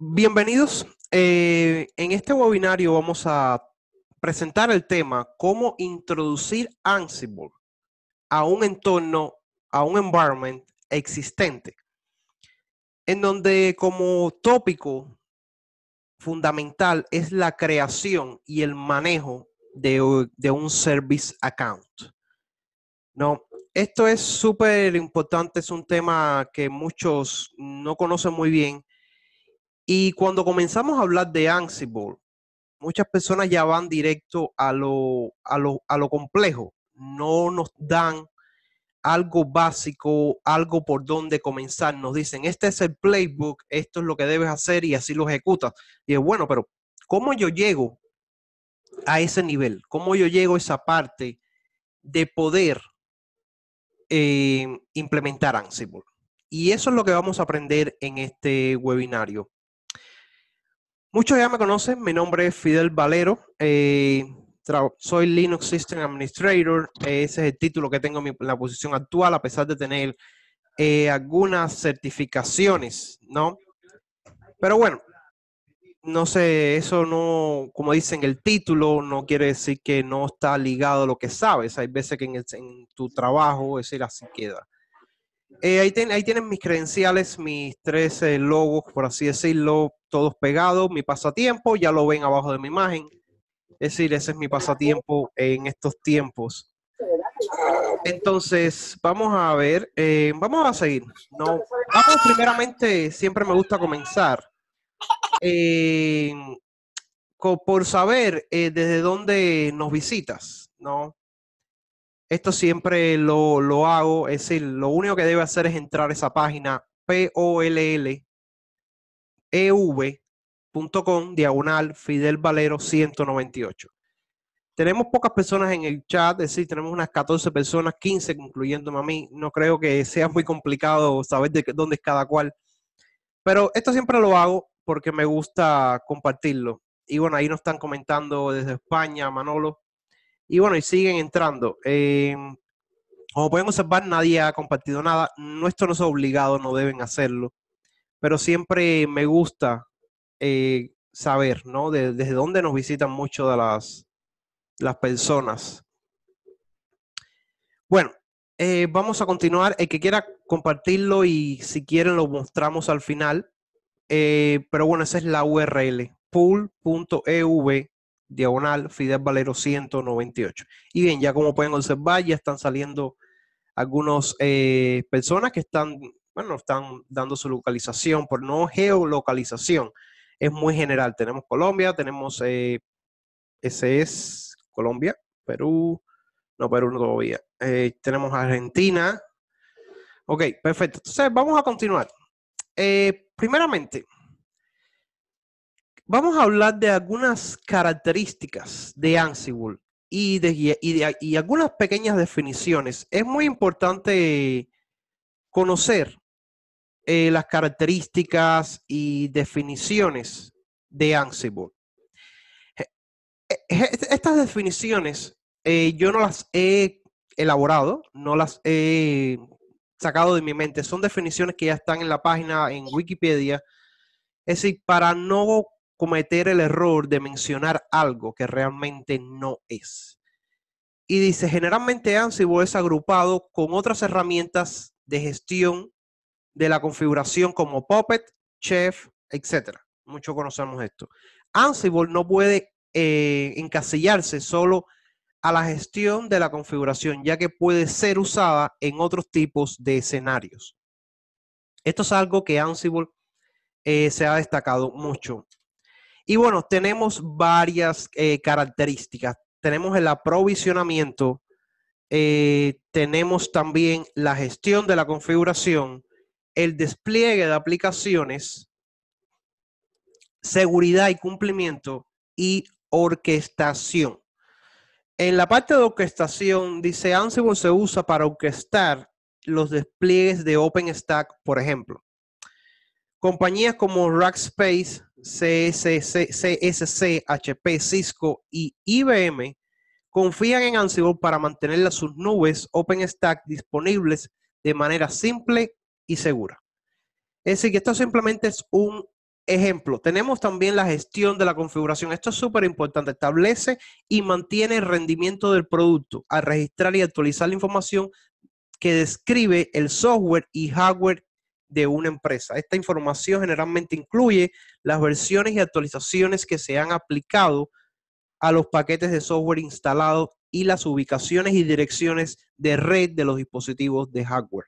Bienvenidos. Eh, en este webinario vamos a presentar el tema cómo introducir Ansible a un entorno, a un environment existente, en donde como tópico fundamental es la creación y el manejo de, un service account. ¿No? Esto es súper importante, es un tema que muchos no conocen muy bien y cuando comenzamos a hablar de Ansible, muchas personas ya van directo a lo, a lo, a lo complejo. No nos dan algo básico, algo por donde comenzar. Nos dicen, este es el playbook, esto es lo que debes hacer y así lo ejecutas. Y es bueno, pero ¿cómo yo llego a ese nivel? ¿Cómo yo llego a esa parte de poder eh, implementar Ansible? Y eso es lo que vamos a aprender en este webinario. Muchos ya me conocen, mi nombre es Fidel Valero, eh, soy Linux System Administrator, ese es el título que tengo en la posición actual, a pesar de tener eh, algunas certificaciones, ¿no? Pero bueno, no sé, eso no, como dicen el título, no quiere decir que no está ligado a lo que sabes. Hay veces que en, en tu trabajo, es decir, así queda. Eh, ahí, tienen mis credenciales, mis tres eh, logos, por así decirlo, todos pegados, mi pasatiempo, ya lo ven abajo de mi imagen. Es decir, ese es mi pasatiempo en estos tiempos. Entonces, vamos a ver, eh, vamos a seguir. No, vamos primeramente, siempre me gusta comenzar. por saber desde dónde nos visitas, ¿no? Esto siempre lo, hago, es decir, lo único que debe hacer es entrar a esa página pollev.com diagonal Fidel Valero 198. Tenemos pocas personas en el chat, es decir, tenemos unas 14 personas, 15 incluyéndome a mí. No creo que sea muy complicado saber de dónde es cada cual. Pero esto siempre lo hago porque me gusta compartirlo. Y bueno, ahí nos están comentando desde España, Manolo. Y bueno, y siguen entrando. Em, como pueden observar, nadie ha compartido nada. No, esto no es obligado, no deben hacerlo. Pero siempre me gusta eh, saber, ¿no? desde dónde nos visitan mucho de las, las personas. Bueno, eh, vamos a continuar. El que quiera compartirlo y si quieren lo mostramos al final. Eh, pero bueno, esa es la URL, pool.ev diagonal Fidel Valero 198. Y bien, ya como pueden observar, ya están saliendo algunas eh, personas que están, bueno, están dando su localización, por no geolocalización. Es muy general. Tenemos Colombia, tenemos, eh, ese es Colombia, Perú, no, Perú no todavía. Eh, tenemos Argentina. Ok, perfecto. Entonces, vamos a continuar. primeramente, Vamos a hablar de algunas características de Ansible y, de, y algunas pequeñas definiciones. Es muy importante conocer eh, las características y definiciones de Ansible. Eh, estas definiciones eh, yo no las he elaborado, no las he sacado de mi mente. Son definiciones que ya están en la página en Wikipedia. Es decir, para no cometer el error de mencionar algo que realmente no es. Y dice, generalmente Ansible es agrupado con otras herramientas de gestión de la configuración como Puppet, Chef, etc. Muchos conocemos esto. Ansible no puede eh, encasillarse solo a la gestión de la configuración, ya que puede ser usada en otros tipos de escenarios. Esto es algo que Ansible eh, se ha destacado mucho y bueno, tenemos varias eh, características. Tenemos el aprovisionamiento, eh, tenemos también la gestión de la configuración, el despliegue de aplicaciones, seguridad y cumplimiento y orquestación. En la parte de orquestación, dice Ansible se usa para orquestar los despliegues de OpenStack, por ejemplo. Compañías como Rackspace CSC, HP, Cisco y IBM confían en Ansible para mantener las sus nubes OpenStack disponibles de manera simple y segura. Es decir, que esto simplemente es un ejemplo. Tenemos también la gestión de la configuración. Esto es súper importante. Establece y mantiene el rendimiento del producto al registrar y actualizar la información que describe el software y hardware de una empresa. Esta información generalmente incluye las versiones y actualizaciones que se han aplicado a los paquetes de software instalados y las ubicaciones y direcciones de red de los dispositivos de hardware.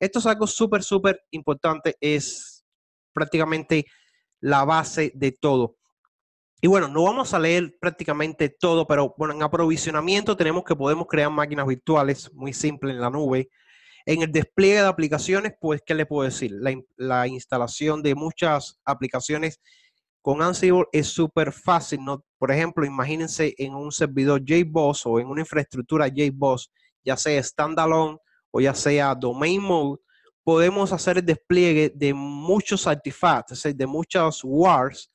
Esto es algo súper, súper importante. Es prácticamente la base de todo. Y bueno, no vamos a leer prácticamente todo, pero bueno, en aprovisionamiento tenemos que podemos crear máquinas virtuales, muy simple en la nube. En el despliegue de aplicaciones, pues, ¿qué le puedo decir? La, instalación de muchas aplicaciones con Ansible es súper fácil. ¿no? Por ejemplo, imagínense en un servidor JBoss o en una infraestructura JBoss, ya sea standalone o ya sea domain mode, podemos hacer el despliegue de muchos decir, de muchas wars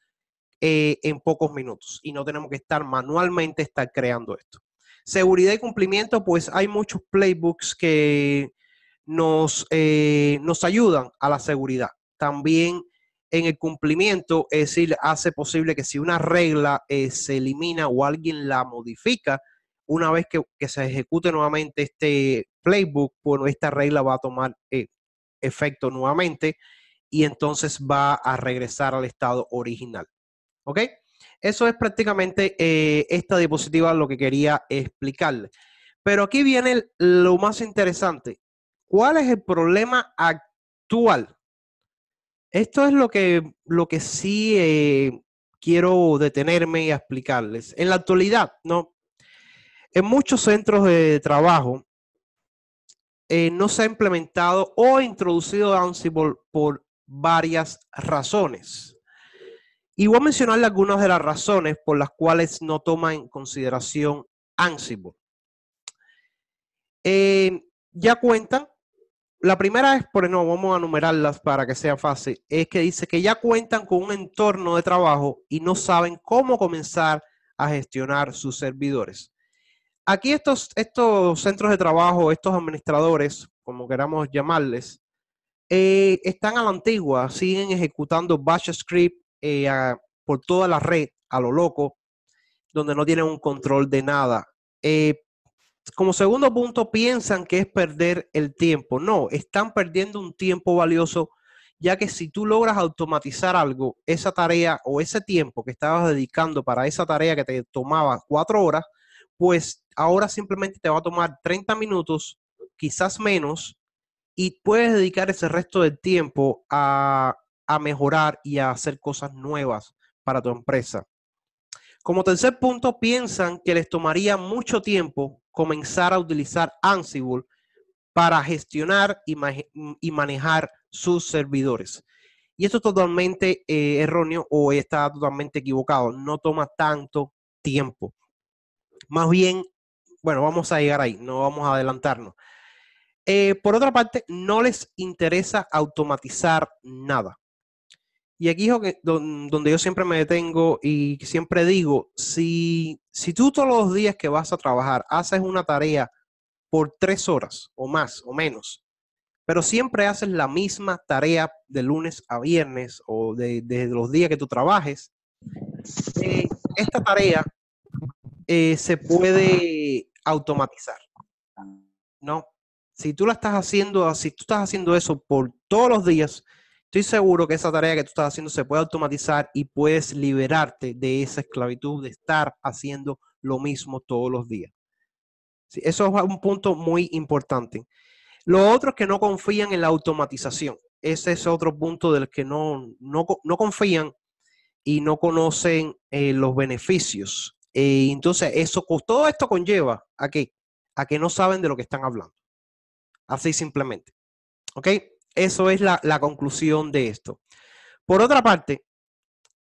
eh, en pocos minutos y no tenemos que estar manualmente estar creando esto. Seguridad y cumplimiento, pues hay muchos playbooks que nos, eh, nos ayudan a la seguridad. También en el cumplimiento, es decir, hace posible que si una regla eh, se elimina o alguien la modifica, una vez que, se ejecute nuevamente este playbook, bueno, esta regla va a tomar eh, efecto nuevamente y entonces va a regresar al estado original. ¿Ok? Eso es prácticamente esta diapositiva lo que quería explicarle. Pero aquí viene lo más interesante. ¿Cuál es el problema actual? Esto es lo que, lo que sí eh, quiero detenerme y explicarles. En la actualidad, ¿no? En muchos centros de trabajo eh, no se ha implementado o introducido Ansible por varias razones. Y voy a mencionarle algunas de las razones por las cuales no toma en consideración Ansible. Eh, ya cuentan la primera es, por no, vamos a numerarlas para que sea fácil, es que dice que ya cuentan con un entorno de trabajo y no saben cómo comenzar a gestionar sus servidores. Aquí estos, estos centros de trabajo, estos administradores, como queramos llamarles, eh, están a la antigua, siguen ejecutando bash script eh, por toda la red, a lo loco, donde no tienen un control de nada. Eh, como segundo punto, piensan que es perder el tiempo. No, están perdiendo un tiempo valioso, ya que si tú logras automatizar algo, esa tarea o ese tiempo que estabas dedicando para esa tarea que te tomaba cuatro horas, pues ahora simplemente te va a tomar 30 minutos, quizás menos, y puedes dedicar ese resto del tiempo a, a mejorar y a hacer cosas nuevas para tu empresa. Como tercer punto, piensan que les tomaría mucho tiempo comenzar a utilizar Ansible para gestionar y, manejar sus servidores. Y esto es totalmente eh, erróneo o está totalmente equivocado. No toma tanto tiempo. Más bien, bueno, vamos a llegar ahí, no vamos a adelantarnos. Eh, por otra parte, no les interesa automatizar nada. Y aquí es donde yo siempre me detengo y siempre digo, si, si tú todos los días que vas a trabajar haces una tarea por tres horas o más o menos, pero siempre haces la misma tarea de lunes a viernes o de, los días que tú trabajes, eh, esta tarea eh, se puede automatizar. ¿No? Si tú la estás haciendo, si tú estás haciendo eso por todos los días, Estoy seguro que esa tarea que tú estás haciendo se puede automatizar y puedes liberarte de esa esclavitud de estar haciendo lo mismo todos los días. eso es un punto muy importante. Lo otro es que no confían en la automatización. Ese es otro punto del que no, no, confían y no conocen eh, los beneficios. Eh, entonces, eso, todo esto conlleva a que, a que no saben de lo que están hablando. Así simplemente. ¿Ok? Eso es la, conclusión de esto. Por otra parte,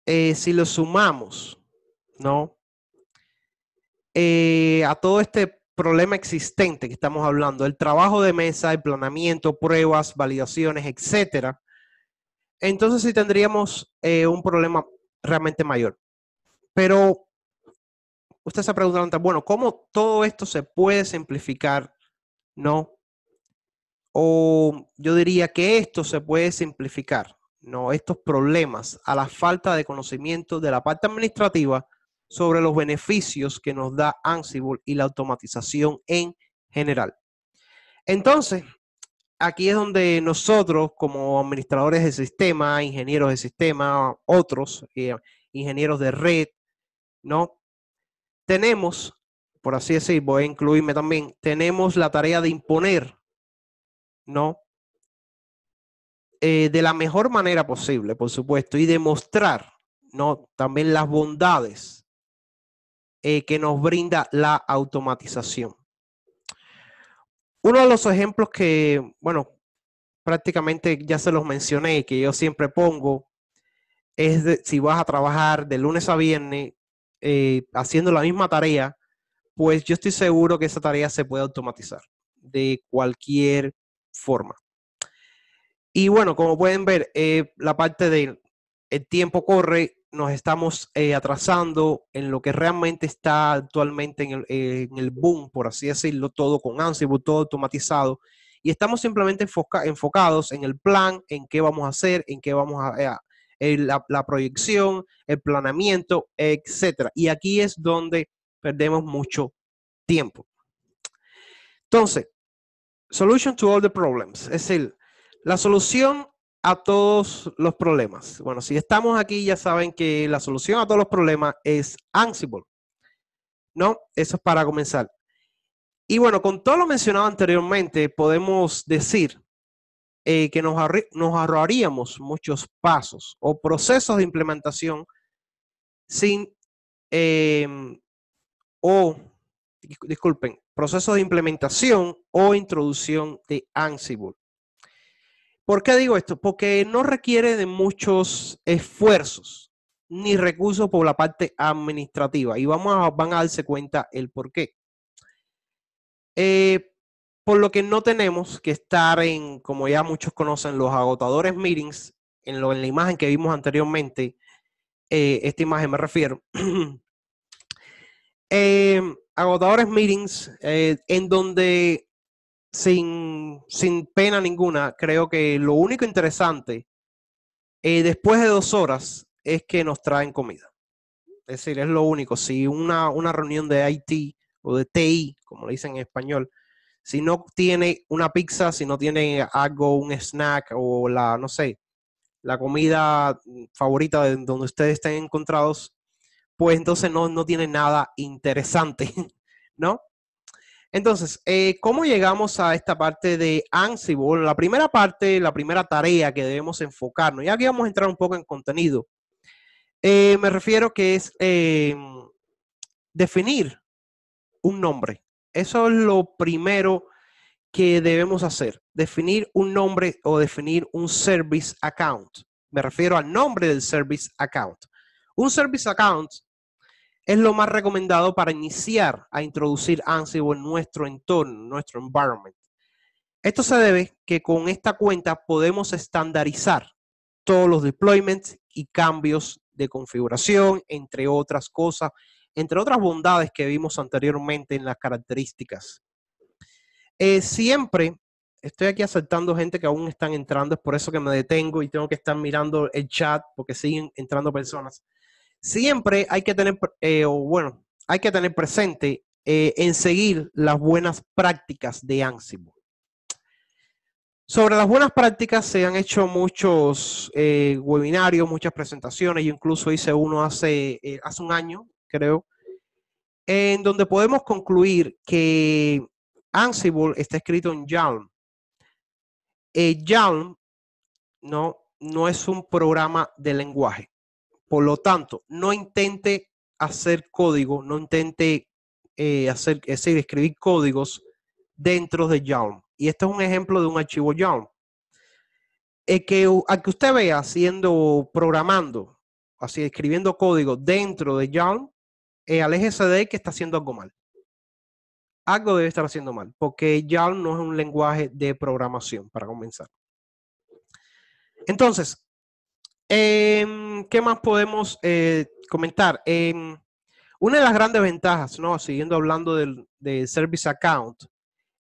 eh, si lo sumamos, ¿no? Eh, a todo este problema existente que estamos hablando, el trabajo de mesa, el planeamiento, pruebas, validaciones, etcétera, entonces sí tendríamos eh, un problema realmente mayor. Pero usted se preguntarán, bueno, ¿cómo todo esto se puede simplificar, no? o yo diría que esto se puede simplificar, ¿no? Estos problemas a la falta de conocimiento de la parte administrativa sobre los beneficios que nos da Ansible y la automatización en general. Entonces, aquí es donde nosotros, como administradores de sistema, ingenieros de sistema, otros eh, ingenieros de red, ¿no? Tenemos, por así decir, voy a incluirme también, tenemos la tarea de imponer no, eh, de la mejor manera posible, por supuesto, y demostrar ¿no? también las bondades eh, que nos brinda la automatización. Uno de los ejemplos que, bueno, prácticamente ya se los mencioné que yo siempre pongo es si vas a trabajar de lunes a viernes eh, haciendo la misma tarea, pues yo estoy seguro que esa tarea se puede automatizar de cualquier forma. Y bueno, como pueden ver, eh, la parte del tiempo corre, nos estamos eh, atrasando en lo que realmente está actualmente eh, en el, boom, por así decirlo, todo con Ansible, todo automatizado. Y estamos simplemente enfocados en el plan, en qué vamos a hacer, en qué vamos a, la, la, proyección, el planeamiento, etc. Y aquí es donde perdemos mucho tiempo. Entonces, Solution to all the problems. Es decir, la solución a todos los problemas. Bueno, si estamos aquí ya saben que la solución a todos los problemas es Ansible. ¿No? Eso es para comenzar. Y bueno, con todo lo mencionado anteriormente, podemos decir eh, que nos, nos ahorraríamos muchos pasos o procesos de implementación sin, em, o, disculpen, proceso de implementación o introducción de Ansible. ¿Por qué digo esto? Porque no requiere de muchos esfuerzos ni recursos por la parte administrativa. Y vamos a, van a darse cuenta el por qué. Eh, por lo que no tenemos que estar en, como ya muchos conocen, los agotadores meetings, en, la imagen que vimos anteriormente, eh, esta imagen me refiero. eh, agotadores meetings eh, en donde sin, sin, pena ninguna, creo que lo único interesante eh, después de dos horas es que nos traen comida. Es decir, es lo único. Si una, una reunión de IT o de TI, como le dicen en español, si no tiene una pizza, si no tiene algo, un snack o la, no sé, la comida favorita de donde ustedes estén encontrados, pues entonces no, tiene nada interesante, ¿no? Entonces, eh, ¿cómo llegamos a esta parte de Ansible? La primera parte, la primera tarea que debemos enfocarnos, y aquí vamos a entrar un poco en contenido. Eh, me refiero que es em, definir un nombre. Eso es lo primero que debemos hacer, definir un nombre o definir un service account. Me refiero al nombre del service account. Un service account es lo más recomendado para iniciar a introducir Ansible en nuestro entorno, nuestro environment. Esto se debe que con esta cuenta podemos estandarizar todos los deployments y cambios de configuración, entre otras cosas, entre otras bondades que vimos anteriormente en las características. Eh, siempre estoy aquí aceptando gente que aún están entrando, es por eso que me detengo y tengo que estar mirando el chat porque siguen entrando personas. Siempre hay que tener, eh, bueno, hay que tener presente eh, en seguir las buenas prácticas de Ansible. Sobre las buenas prácticas se han hecho muchos eh, webinarios, muchas presentaciones. Yo incluso hice uno hace, hace un año, creo, en donde podemos concluir que Ansible está escrito en Yalm. Eh, Yalm ¿no? no es un programa de lenguaje. Por lo tanto, no intente hacer código, no intente eh, hacer, escribir códigos dentro de Yarn. Y este es un ejemplo de un archivo Yarn. El eh, que, que usted vea haciendo, programando, así escribiendo código dentro de Yarn, eh, aléjese de que está haciendo algo mal. Algo debe estar haciendo mal, porque Yarn no es un lenguaje de programación, para comenzar. Entonces, Em, ¿Qué más podemos eh, comentar? Em, una de las grandes ventajas, ¿no? siguiendo hablando del, Service Account,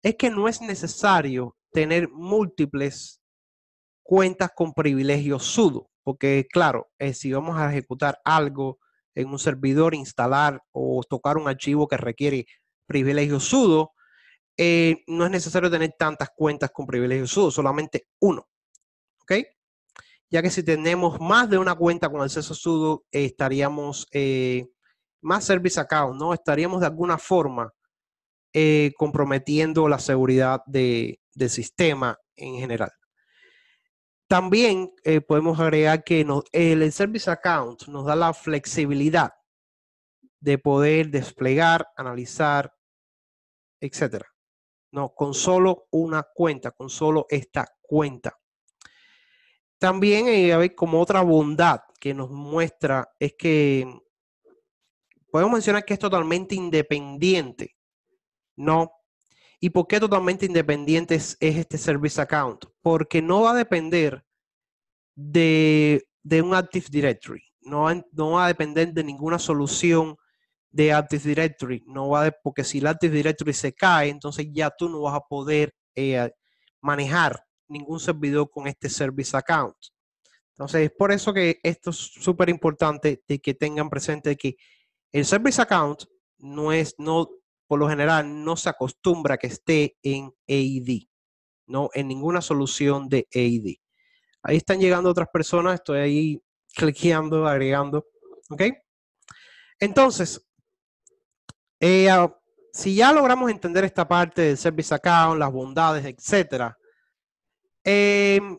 es que no es necesario tener múltiples cuentas con privilegio sudo, porque claro, eh, si vamos a ejecutar algo en un servidor, instalar o tocar un archivo que requiere privilegio sudo, eh, no es necesario tener tantas cuentas con privilegio sudo, solamente uno. ¿Ok? ya que si tenemos más de una cuenta con acceso sudo, estaríamos eh, más service account, ¿no? Estaríamos de alguna forma eh, comprometiendo la seguridad del sistema en general. También eh, podemos agregar que el service account nos da la flexibilidad de poder desplegar, analizar, etcétera. No, con solo una cuenta, con solo esta cuenta. También, hay eh, como otra bondad que nos muestra es que podemos mencionar que es totalmente independiente, ¿no? ¿Y por qué totalmente independiente es, este Service Account? Porque no va a depender de, un Active Directory, no va, no va, a depender de ninguna solución de Active Directory, no va a, porque si el Active Directory se cae, entonces ya tú no vas a poder eh, manejar ningún servidor con este Service Account. Entonces, es por eso que esto es súper importante de que tengan presente que el Service Account no es, no, por lo general, no se acostumbra que esté en AID, no en ninguna solución de AID. Ahí están llegando otras personas, estoy ahí cliqueando, agregando, ¿ok? Entonces, eh, ah, si ya logramos entender esta parte del Service Account, las bondades, etcétera, Em,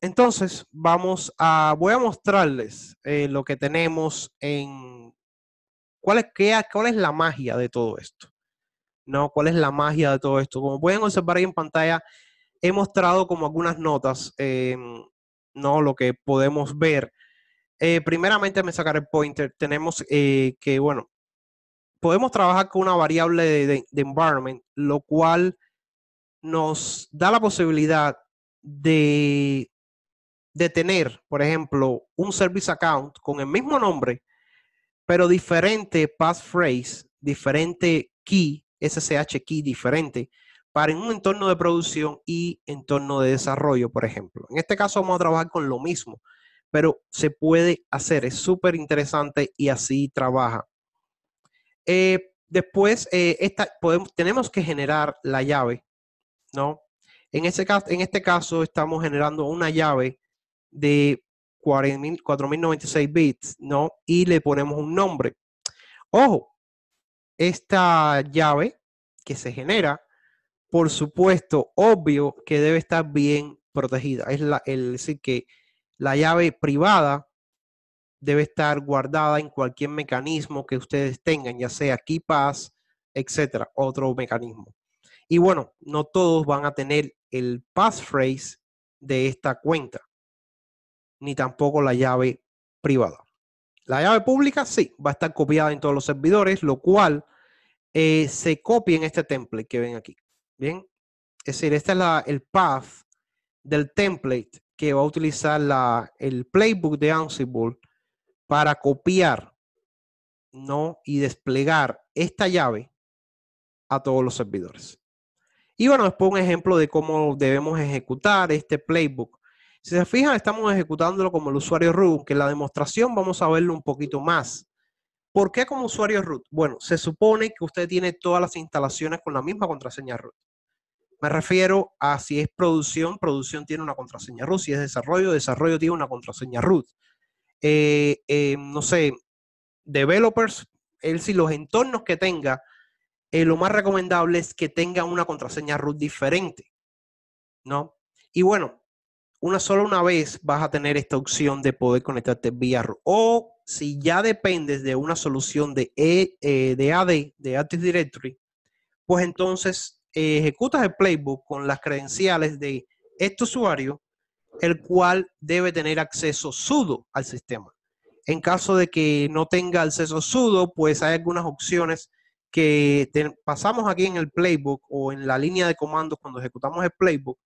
entonces, vamos a, voy a mostrarles eh, lo que tenemos en, cuál es, qué, cuál es la magia de todo esto. ¿no? ¿Cuál es la magia de todo esto? Como pueden observar ahí en pantalla, he mostrado como algunas notas, em, ¿no? Lo que podemos ver. Eh, primeramente, me sacaré el pointer. Tenemos eh, que, bueno, podemos trabajar con una variable de, de, environment, lo cual nos da la posibilidad de, de tener, por ejemplo, un service account con el mismo nombre, pero diferente passphrase, diferente key, SSH key diferente, para en un entorno de producción y entorno de desarrollo, por ejemplo. En este caso vamos a trabajar con lo mismo, pero se puede hacer, es súper interesante y así trabaja. Eh, después, eh, podemos, tenemos que generar la llave, ¿no? En, ese, en este caso estamos generando una llave de 4096 bits, ¿no? Y le ponemos un nombre. Ojo, esta llave que se genera, por supuesto, obvio que debe estar bien protegida. Es, el, decir, que la llave privada debe estar guardada en cualquier mecanismo que ustedes tengan, ya sea keypass, etcétera, otro mecanismo. Y bueno, no todos van a tener el passphrase de esta cuenta, ni tampoco la llave privada. La llave pública sí, va a estar copiada en todos los servidores, lo cual eh, se copia en este template que ven aquí. Bien, es decir, este es el path del template que va a utilizar la, el playbook de Ansible para copiar ¿no? y desplegar esta llave a todos los servidores. Y bueno, después un ejemplo de cómo debemos ejecutar este playbook. Si se fijan, estamos ejecutándolo como el usuario root, que en la demostración vamos a verlo un poquito más. ¿Por qué como usuario root? Bueno, se supone que usted tiene todas las instalaciones con la misma contraseña root. Me refiero a si es producción, producción tiene una contraseña root. Si es desarrollo, desarrollo tiene una contraseña root. Eh, eh, no sé, developers, él si los entornos que tenga eh, lo más recomendable es que tenga una contraseña root diferente, ¿no? Y bueno, una sola una vez vas a tener esta opción de poder conectarte vía root. O si ya dependes de una solución de, e, eh, de AD, de Active Directory, pues entonces eh, ejecutas el playbook con las credenciales de este usuario, el cual debe tener acceso sudo al sistema. En caso de que no tenga acceso sudo, pues hay algunas opciones que pasamos aquí en el playbook o en la línea de comandos cuando ejecutamos el playbook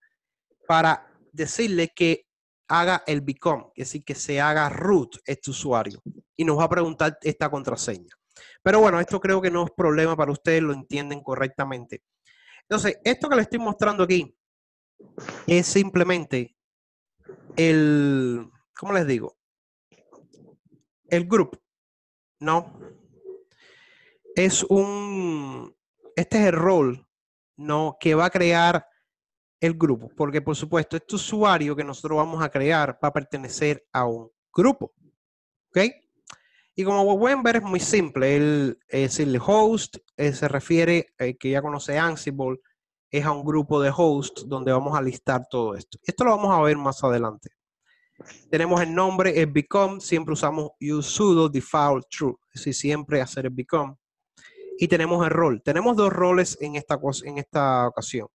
para decirle que haga el become, es decir, que se haga root este usuario y nos va a preguntar esta contraseña. Pero bueno, esto creo que no es problema para ustedes, lo entienden correctamente. Entonces, esto que les estoy mostrando aquí es simplemente el, ¿cómo les digo? El group, ¿no? es un, este es el rol ¿no? que va a crear el grupo, porque por supuesto, este usuario que nosotros vamos a crear va a pertenecer a un grupo. ¿Ok? Y como pueden ver, es muy simple. El, el host eh, se refiere, eh, que ya conoce Ansible, es a un grupo de host donde vamos a listar todo esto. Esto lo vamos a ver más adelante. Tenemos el nombre, el become, siempre usamos use sudo, default, true. Es decir, siempre hacer el become y tenemos el rol. Tenemos dos roles en esta, en esta ocasión.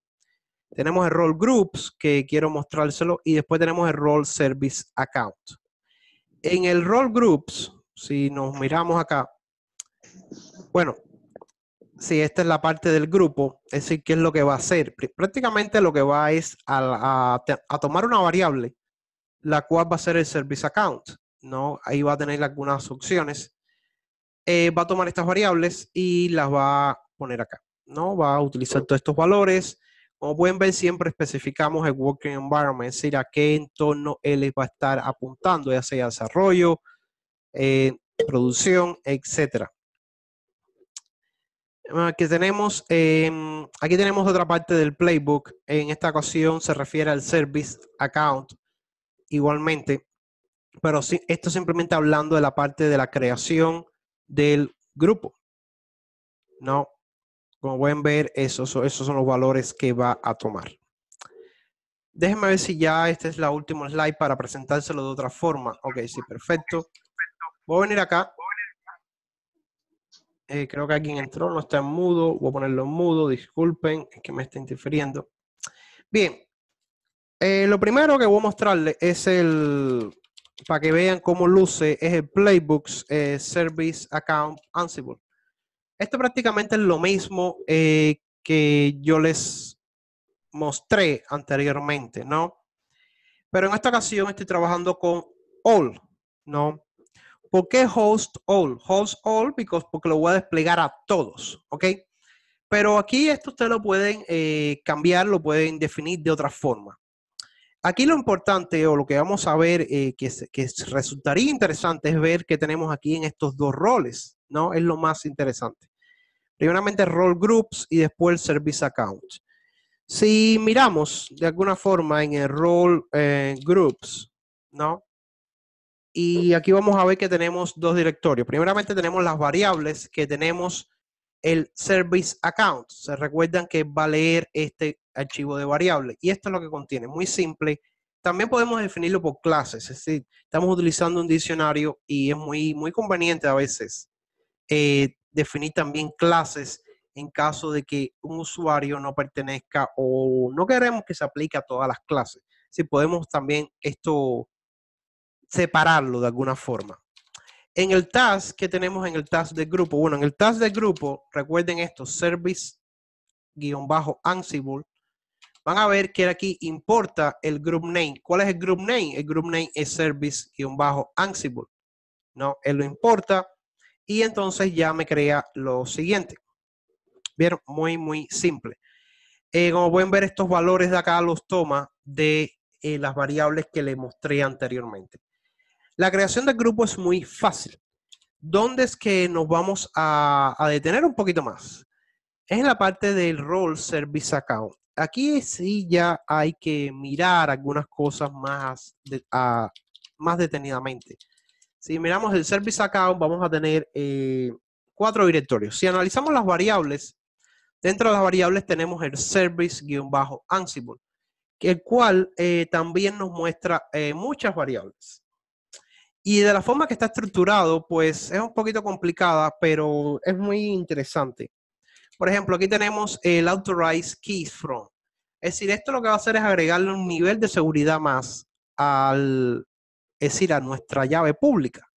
Tenemos el rol groups, que quiero mostrárselo, y después tenemos el rol service account. En el rol groups, si nos miramos acá, bueno, si esta es la parte del grupo, es decir, qué es lo que va a hacer. Prácticamente lo que va es a, a tomar una variable, la cual va a ser el service account, ¿no? Ahí va a tener algunas opciones eh, va a tomar estas variables y las va a poner acá, ¿no? Va a utilizar todos estos valores. Como pueden ver, siempre especificamos el working environment, es decir, a qué entorno él va a estar apuntando, ya sea desarrollo, eh, producción, etc. Aquí tenemos, em, aquí tenemos otra parte del playbook. En esta ocasión se refiere al service account igualmente, pero esto simplemente hablando de la parte de la creación, del grupo. No, como pueden ver, esos, esos son los valores que va a tomar. Déjenme ver si ya este es la última slide para presentárselo de otra forma. Ok, sí, perfecto. Voy a venir acá. Eh, creo que alguien entró, no está en mudo. Voy a ponerlo en mudo, disculpen, es que me está interfiriendo. Bien, eh, lo primero que voy a mostrarle es el, para que vean cómo luce, es el Playbooks eh, Service Account Ansible. Esto prácticamente es lo mismo eh, que yo les mostré anteriormente, ¿no? Pero en esta ocasión estoy trabajando con All, ¿no? ¿Por qué host all? Host all because, porque lo voy a desplegar a todos, ¿ok? Pero aquí esto ustedes lo pueden eh, cambiar, lo pueden definir de otra forma. Aquí lo importante o lo que vamos a ver eh, que, resultaría interesante es ver qué tenemos aquí en estos dos roles, ¿no? Es lo más interesante. Primeramente Role Groups y después el Service Account. Si miramos de alguna forma en el Role eh, Groups, ¿no? Y aquí vamos a ver que tenemos dos directorios. Primeramente tenemos las variables que tenemos el service account. Se recuerdan que va a leer este archivo de variable. Y esto es lo que contiene, muy simple. También podemos definirlo por clases, es decir, estamos utilizando un diccionario y es muy, muy conveniente a veces eh, definir también clases en caso de que un usuario no pertenezca o no queremos que se aplique a todas las clases. Si podemos también esto separarlo de alguna forma. En el task que tenemos en el task de grupo, bueno, en el task de grupo, recuerden esto, service-ansible, van a ver que aquí importa el group name. ¿Cuál es el group name? El group name es service-ansible. ¿No? Él lo importa y entonces ya me crea lo siguiente. Vieron, muy, muy simple. Eh, como pueden ver, estos valores de acá los toma de eh, las variables que le mostré anteriormente. La creación del grupo es muy fácil. ¿Dónde es que nos vamos a, detener un poquito más? Es en la parte del role service account. Aquí sí ya hay que mirar algunas cosas más, más detenidamente. Si miramos el service account, vamos a tener eh, cuatro directorios. Si analizamos las variables, dentro de las variables tenemos el service-ansible, el cual eh, también nos muestra eh, muchas variables. Y de la forma que está estructurado, pues es un poquito complicada, pero es muy interesante. Por ejemplo, aquí tenemos el Authorize Keys From. Es decir, esto lo que va a hacer es agregarle un nivel de seguridad más al, decir, a nuestra llave pública.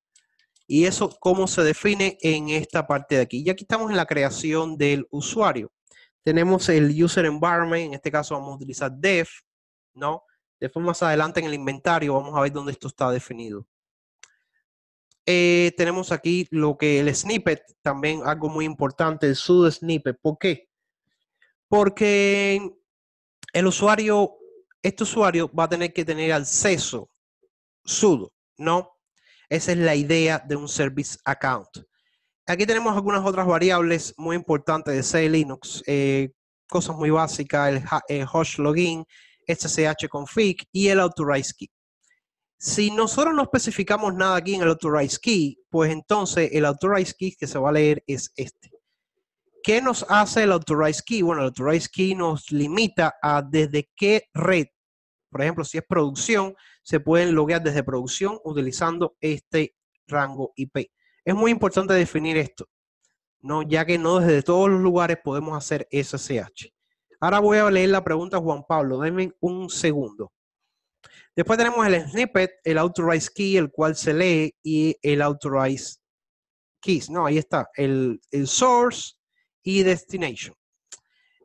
Y eso, ¿cómo se define en esta parte de aquí? Y aquí estamos en la creación del usuario. Tenemos el User Environment, en este caso vamos a utilizar Def, ¿no? Después más adelante en el inventario vamos a ver dónde esto está definido. Eh, tenemos aquí lo que el snippet, también algo muy importante, el sudo snippet. ¿Por qué? Porque el usuario, este usuario va a tener que tener acceso sudo, ¿no? Esa es la idea de un service account. Aquí tenemos algunas otras variables muy importantes de C Linux, eh, cosas muy básicas, el, hosh login, ssh config y el authorize key. Si nosotros no especificamos nada aquí en el Authorized Key, pues entonces el Authorized Key que se va a leer es este. ¿Qué nos hace el Authorized Key? Bueno, el Authorized Key nos limita a desde qué red, por ejemplo, si es producción, se pueden loguear desde producción utilizando este rango IP. Es muy importante definir esto, ¿no? ya que no desde todos los lugares podemos hacer SSH. Ahora voy a leer la pregunta a Juan Pablo. Denme un segundo. Después tenemos el snippet, el authorize key, el cual se lee, y el authorize keys. No, ahí está, el, source y destination.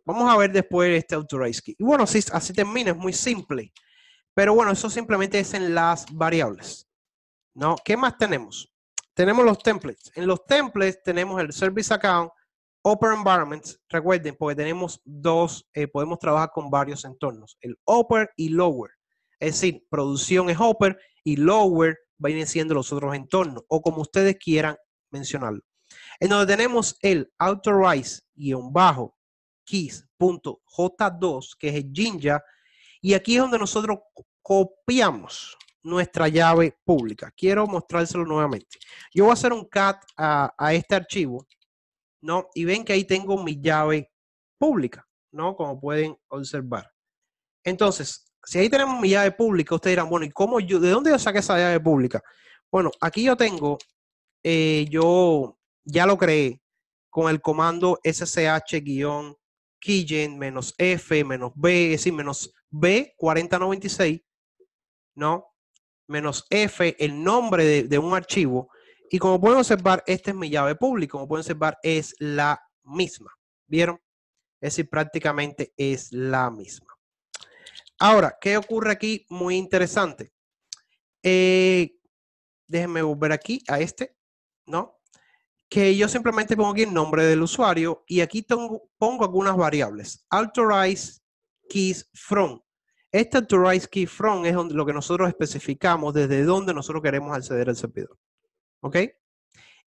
Vamos a ver después este authorize key. Y bueno, así, termina, es muy simple. Pero bueno, eso simplemente es en las variables. ¿No? ¿Qué más tenemos? Tenemos los templates. En los templates tenemos el service account, upper Environments, recuerden, porque tenemos dos, eh, podemos trabajar con varios entornos, el Upper y Lower. Es decir, producción es upper y lower vienen siendo los otros entornos, o como ustedes quieran mencionarlo. En donde tenemos el authorize-bajo keys.j2, que es el Jinja, y aquí es donde nosotros copiamos nuestra llave pública. Quiero mostrárselo nuevamente. Yo voy a hacer un cat a, a este archivo, ¿no? Y ven que ahí tengo mi llave pública, ¿no? Como pueden observar. Entonces, si ahí tenemos mi llave pública, ustedes dirán, bueno, ¿y cómo yo, de dónde yo saqué esa llave pública? Bueno, aquí yo tengo, eh, yo ya lo creé con el comando ssh-keygen-f-b, es decir, menos b4096, ¿no? Menos f, el nombre de, de un archivo. Y como pueden observar, esta es mi llave pública. Como pueden observar, es la misma. ¿Vieron? Es decir, prácticamente es la misma. Ahora, ¿qué ocurre aquí? Muy interesante. Eh, déjenme volver aquí a este, ¿no? Que yo simplemente pongo aquí el nombre del usuario y aquí pongo algunas variables. Authorize keys from. Este authorize key from es donde, lo que nosotros especificamos desde dónde nosotros queremos acceder al servidor. ¿Ok?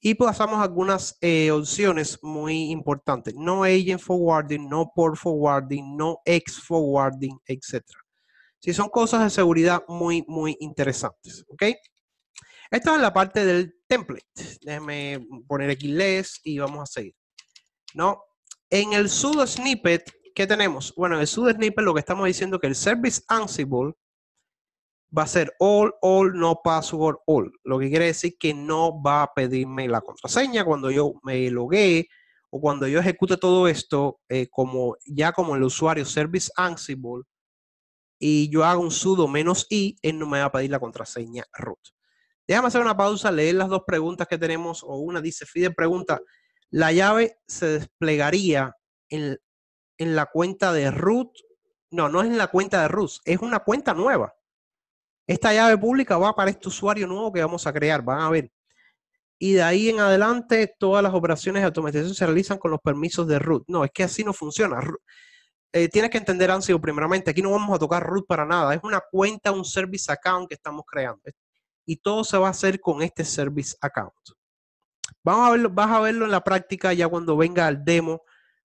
Y pasamos algunas eh, opciones muy importantes. No agent forwarding, no port forwarding, no ex forwarding, etc. Sí, son cosas de seguridad muy, muy interesantes. ¿Ok? Esta es la parte del template. Déjenme poner aquí les y vamos a seguir. ¿No? En el sudo snippet, ¿qué tenemos? Bueno, en el sudo snippet lo que estamos diciendo es que el service Ansible va a ser all, all, no password, all. Lo que quiere decir que no va a pedirme la contraseña cuando yo me loguee o cuando yo ejecute todo esto eh, como ya como el usuario service Ansible y yo hago un sudo menos i, él no me va a pedir la contraseña root. Déjame hacer una pausa, leer las dos preguntas que tenemos, o una dice, Fidel pregunta, ¿la llave se desplegaría en, en la cuenta de root? No, no es en la cuenta de root, es una cuenta nueva. Esta llave pública va para este usuario nuevo que vamos a crear, van a ver. Y de ahí en adelante todas las operaciones de automatización se realizan con los permisos de root. No, es que así no funciona. Eh, tienes que entender, Ansio, primeramente, aquí no vamos a tocar root para nada. Es una cuenta, un service account que estamos creando. Y todo se va a hacer con este service account. Vamos a verlo, vas a verlo en la práctica ya cuando venga al demo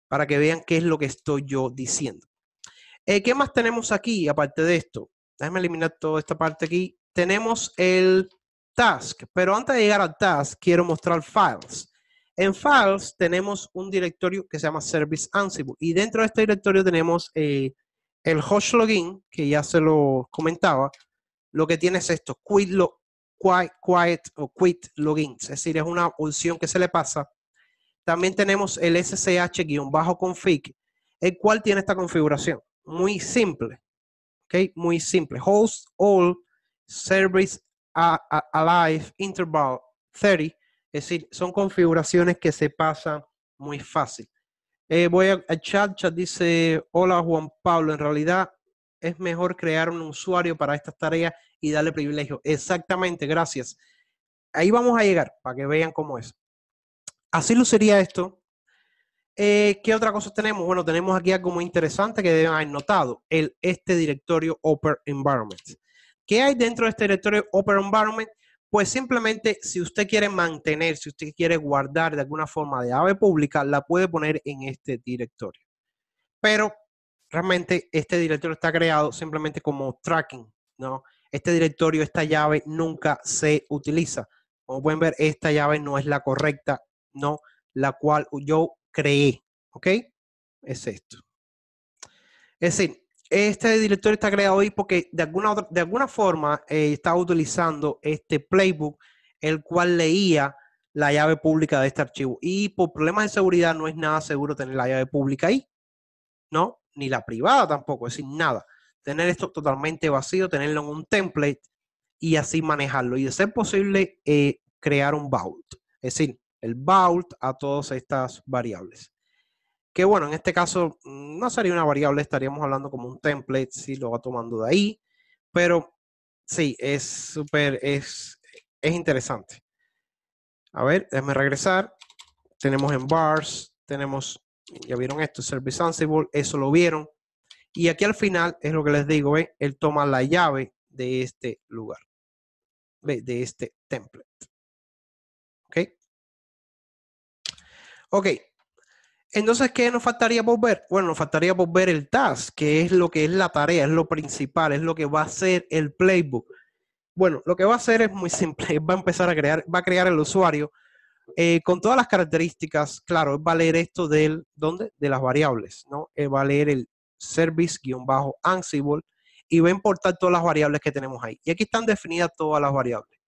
para que vean qué es lo que estoy yo diciendo. Eh, ¿Qué más tenemos aquí aparte de esto? Déjame eliminar toda esta parte aquí. Tenemos el task, pero antes de llegar al task quiero mostrar files. En Files tenemos un directorio que se llama Service Ansible y dentro de este directorio tenemos eh, el host login, que ya se lo comentaba. Lo que tiene es esto, quit, lo, quiet, quiet o quit logins, es decir, es una opción que se le pasa. También tenemos el SSH-config, el cual tiene esta configuración. Muy simple, ¿ok? Muy simple. Host all service alive interval 30 es decir, son configuraciones que se pasan muy fácil. Eh, voy a, chat, chat dice, hola Juan Pablo, en realidad es mejor crear un usuario para estas tareas y darle privilegio. Exactamente, gracias. Ahí vamos a llegar para que vean cómo es. Así luciría esto. Eh, ¿Qué otra cosa tenemos? Bueno, tenemos aquí algo muy interesante que deben haber notado, el, este directorio Oper Environment. ¿Qué hay dentro de este directorio Open Environment? Pues simplemente si usted quiere mantener, si usted quiere guardar de alguna forma de ave pública, la puede poner en este directorio. Pero realmente este directorio está creado simplemente como tracking, ¿no? Este directorio, esta llave nunca se utiliza. Como pueden ver, esta llave no es la correcta, ¿no? La cual yo creé, ¿ok? Es esto. Es decir, este director está creado hoy porque de alguna, de alguna forma eh, estaba utilizando este playbook, el cual leía la llave pública de este archivo. Y por problemas de seguridad no es nada seguro tener la llave pública ahí, ¿no? Ni la privada tampoco, es decir, nada. Tener esto totalmente vacío, tenerlo en un template y así manejarlo. Y de ser posible, eh, crear un vault. Es decir, el vault a todas estas variables que bueno, en este caso mm, no sería una variable, estaríamos hablando como un template si lo va tomando de ahí, pero sí, es súper, es, interesante. A ver, déjenme regresar. Tenemos en bars, tenemos, ya vieron esto, Service Ansible, eso lo vieron. Y aquí al final es lo que les digo, es él toma la llave de este lugar, de este template. ¿Ok? Ok, entonces, ¿qué nos faltaría por ver? Bueno, nos faltaría por ver el task, que es lo que es la tarea, es lo principal, es lo que va a ser el playbook. Bueno, lo que va a hacer es muy simple, va a empezar a crear, va a crear el usuario eh, con todas las características, claro, va a leer esto del, ¿dónde? De las variables, ¿no? va a leer el service-ansible y va a importar todas las variables que tenemos ahí. Y aquí están definidas todas las variables.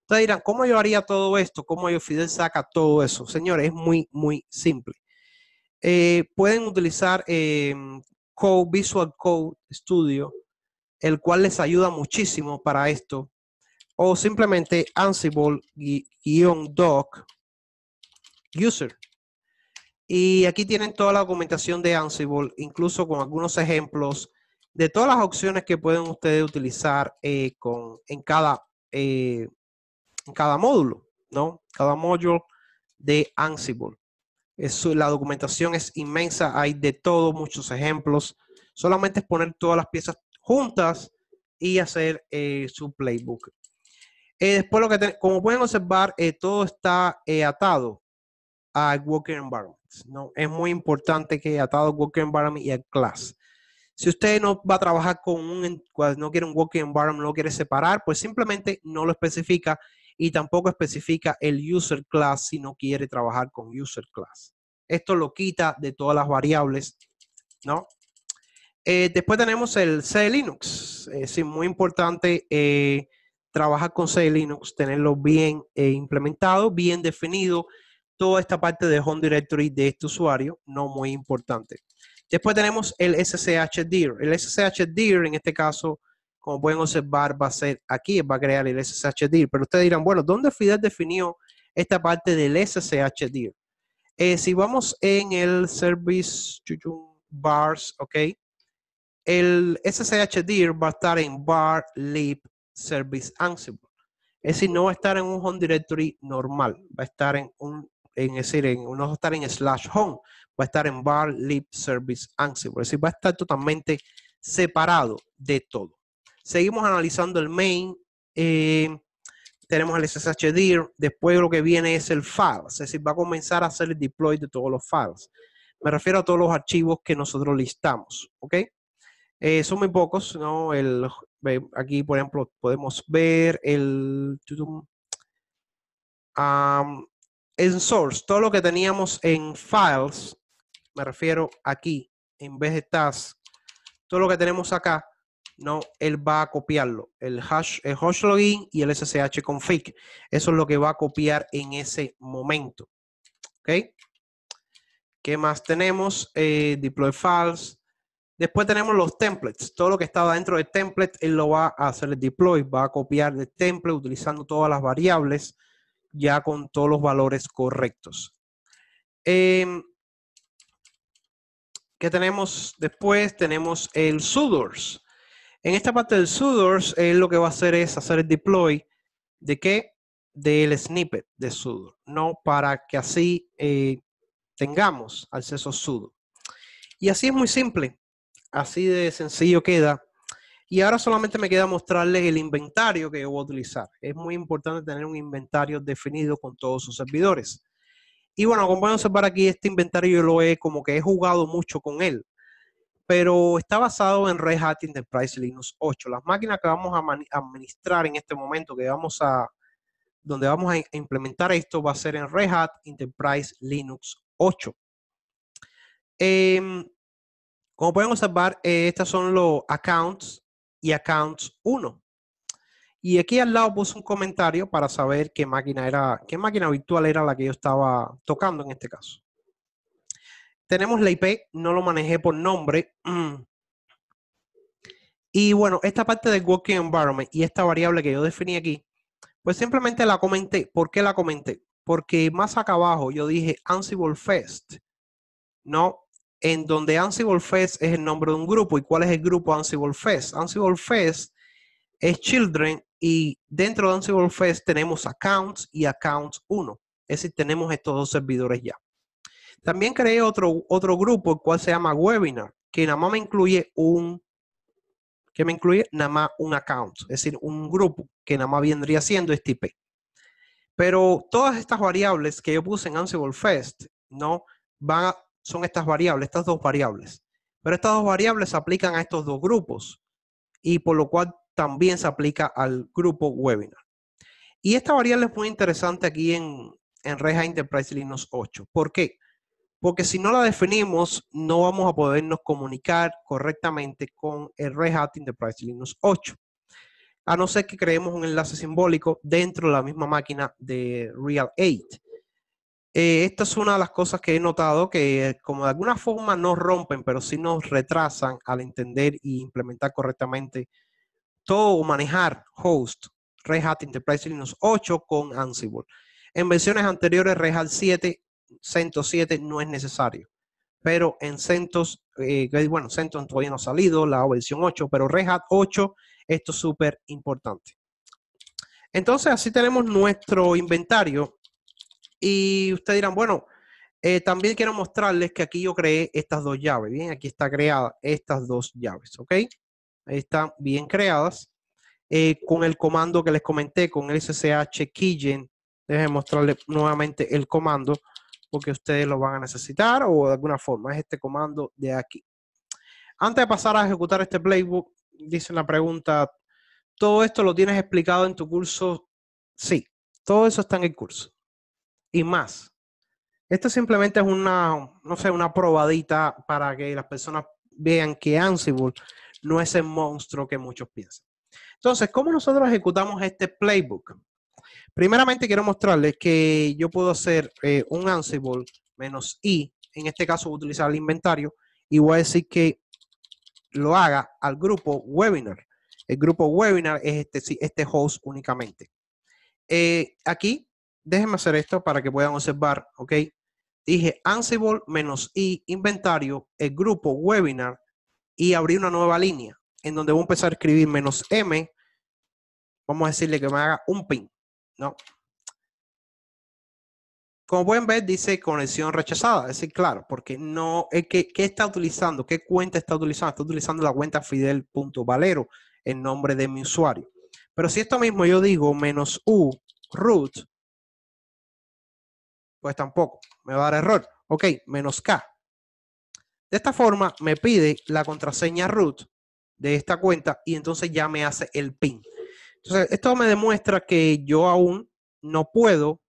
Ustedes dirán, ¿cómo yo haría todo esto? ¿Cómo yo Fidel saca todo eso? Señores, es muy, muy simple. Eh, pueden utilizar eh, Visual Code Studio, el cual les ayuda muchísimo para esto. O simplemente Ansible-Doc User. Y aquí tienen toda la documentación de Ansible, incluso con algunos ejemplos de todas las opciones que pueden ustedes utilizar eh, con, en, cada, en cada módulo, ¿no? Cada módulo de Ansible la documentación es inmensa, hay de todo, muchos ejemplos. Solamente es poner todas las piezas juntas y hacer eh, su playbook. Eh, después, lo que como pueden observar, eh, todo está atado a working Environment. ¿no? Es muy importante que atado a Worker Environment y a Class. Si usted no va a trabajar con un, no quiere un Worker Environment, no quiere separar, pues simplemente no lo especifica y tampoco especifica el user class si no quiere trabajar con user class. Esto lo quita de todas las variables, ¿no? Eh, después tenemos el C Linux. Es muy importante eh, trabajar con C Linux, tenerlo bien eh, implementado, bien definido. Toda esta parte de Home Directory de este usuario, no muy importante. Después tenemos el SSH El SSH DIR, en este caso, como pueden observar, va a ser aquí, va a crear el sshdir. Pero ustedes dirán, bueno, ¿dónde Fidel definió esta parte del SSH eh, si vamos en el service bars, ok, el SSH va a estar en bar lib service Ansible. Es decir, no va a estar en un home directory normal, va a estar en un, es decir, no va a estar en slash home, va a estar en bar lib service Ansible. Es decir, va a estar totalmente separado de todo. Seguimos analizando el main. Eh, tenemos el cshdir, después lo que viene es el files, es decir, va a comenzar a hacer el deploy de todos los files. Me refiero a todos los archivos que nosotros listamos, ¿ok? Eh, son muy pocos, aquí, por ejemplo, podemos ver el... en source, todo lo que teníamos en files, me refiero aquí, en vez de task, todo lo que tenemos acá, no, él va a copiarlo. El hash, el login y el SSH config. Eso es lo que va a copiar en ese momento. ¿Ok? ¿Qué más tenemos? Eh, deploy files. Después tenemos los templates. Todo lo que estaba dentro del template, él lo va a hacer el deploy. Va a copiar el template utilizando todas las variables ya con todos los valores correctos. Em, ¿Qué tenemos después? Tenemos el sudors. En esta parte del sudoers, él lo que va a hacer es hacer el deploy de qué? Del snippet de sudo, ¿no? Para que así eh, tengamos acceso sudo. Y así es muy simple, así de sencillo queda. Y ahora solamente me queda mostrarles el inventario que yo voy a utilizar. Es muy importante tener un inventario definido con todos sus servidores. Y bueno, como para aquí, este inventario yo lo he como que he jugado mucho con él pero está basado en Red Hat Enterprise Linux 8. Las máquinas que vamos a administrar en este momento, que vamos a, donde vamos a implementar esto, va a ser en Red Hat Enterprise Linux 8. Em, como pueden observar, eh, estas estos son los accounts y accounts 1. Y aquí al lado puse un comentario para saber qué máquina era, qué máquina virtual era la que yo estaba tocando en este caso. Tenemos la IP, no lo manejé por nombre. Y bueno, esta parte del Working Environment y esta variable que yo definí aquí, pues simplemente la comenté. ¿Por qué la comenté? Porque más acá abajo yo dije Ansible Fest, ¿no? En donde Ansible Fest es el nombre de un grupo. ¿Y cuál es el grupo Ansible Fest? Ansible Fest es Children y dentro de Ansible Fest tenemos Accounts y Accounts 1. Es decir, tenemos estos dos servidores ya. También creé otro, otro grupo, el cual se llama Webinar, que nada más me incluye un, que me incluye nada más un account, es decir, un grupo que nada más vendría siendo este IP. Pero todas estas variables que yo puse en Ansible Fest, ¿no? Van son estas variables, estas dos variables. Pero estas dos variables se aplican a estos dos grupos y por lo cual también se aplica al grupo webinar. Y esta variable es muy interesante aquí en, en Hat Enterprise Linux 8. ¿Por qué? porque si no la definimos, no vamos a podernos comunicar correctamente con el Red Hat Enterprise Linux 8, a no ser que creemos un enlace simbólico dentro de la misma máquina de Real 8. Eh, esta es una de las cosas que he notado que como de alguna forma no rompen, pero sí nos retrasan al entender y implementar correctamente todo o manejar host Red Hat Enterprise Linux 8 con Ansible. En versiones anteriores, Red Hat 7 107 no es necesario. Pero en CentOS, eh, bueno, CentOS todavía no ha salido, la versión 8, pero Red Hat 8, esto es súper importante. Entonces, así tenemos nuestro inventario. Y ustedes dirán, bueno, eh, también quiero mostrarles que aquí yo creé estas dos llaves. Bien, aquí está creada estas dos llaves, ¿ok? Están bien creadas. Eh, con el comando que les comenté, con el SSH Keygen. Déjenme mostrarles nuevamente el comando porque ustedes lo van a necesitar o de alguna forma. Es este comando de aquí. Antes de pasar a ejecutar este playbook, dice la pregunta, ¿todo esto lo tienes explicado en tu curso? Sí, todo eso está en el curso. Y más. Esto simplemente es una, no sé, una probadita para que las personas vean que Ansible no es el monstruo que muchos piensan. Entonces, ¿cómo nosotros ejecutamos este playbook? Primeramente quiero mostrarles que yo puedo hacer eh, un Ansible menos i, en este caso voy a utilizar el inventario, y voy a decir que lo haga al grupo webinar. El grupo webinar es este, este host únicamente. Eh, aquí, déjenme hacer esto para que puedan observar, ¿ok? Dije Ansible menos i, inventario, el grupo webinar, y abrí una nueva línea en donde voy a empezar a escribir menos m, vamos a decirle que me haga un pin. No. Como pueden ver, dice conexión rechazada. Es decir, claro, porque no, es eh, que, ¿qué está utilizando? ¿Qué cuenta está utilizando? Está utilizando la cuenta fidel.valero en nombre de mi usuario. Pero si esto mismo yo digo menos u root, pues tampoco, me va a dar error. Ok, menos k. De esta forma me pide la contraseña root de esta cuenta y entonces ya me hace el pin. Entonces, esto me demuestra que yo aún no puedo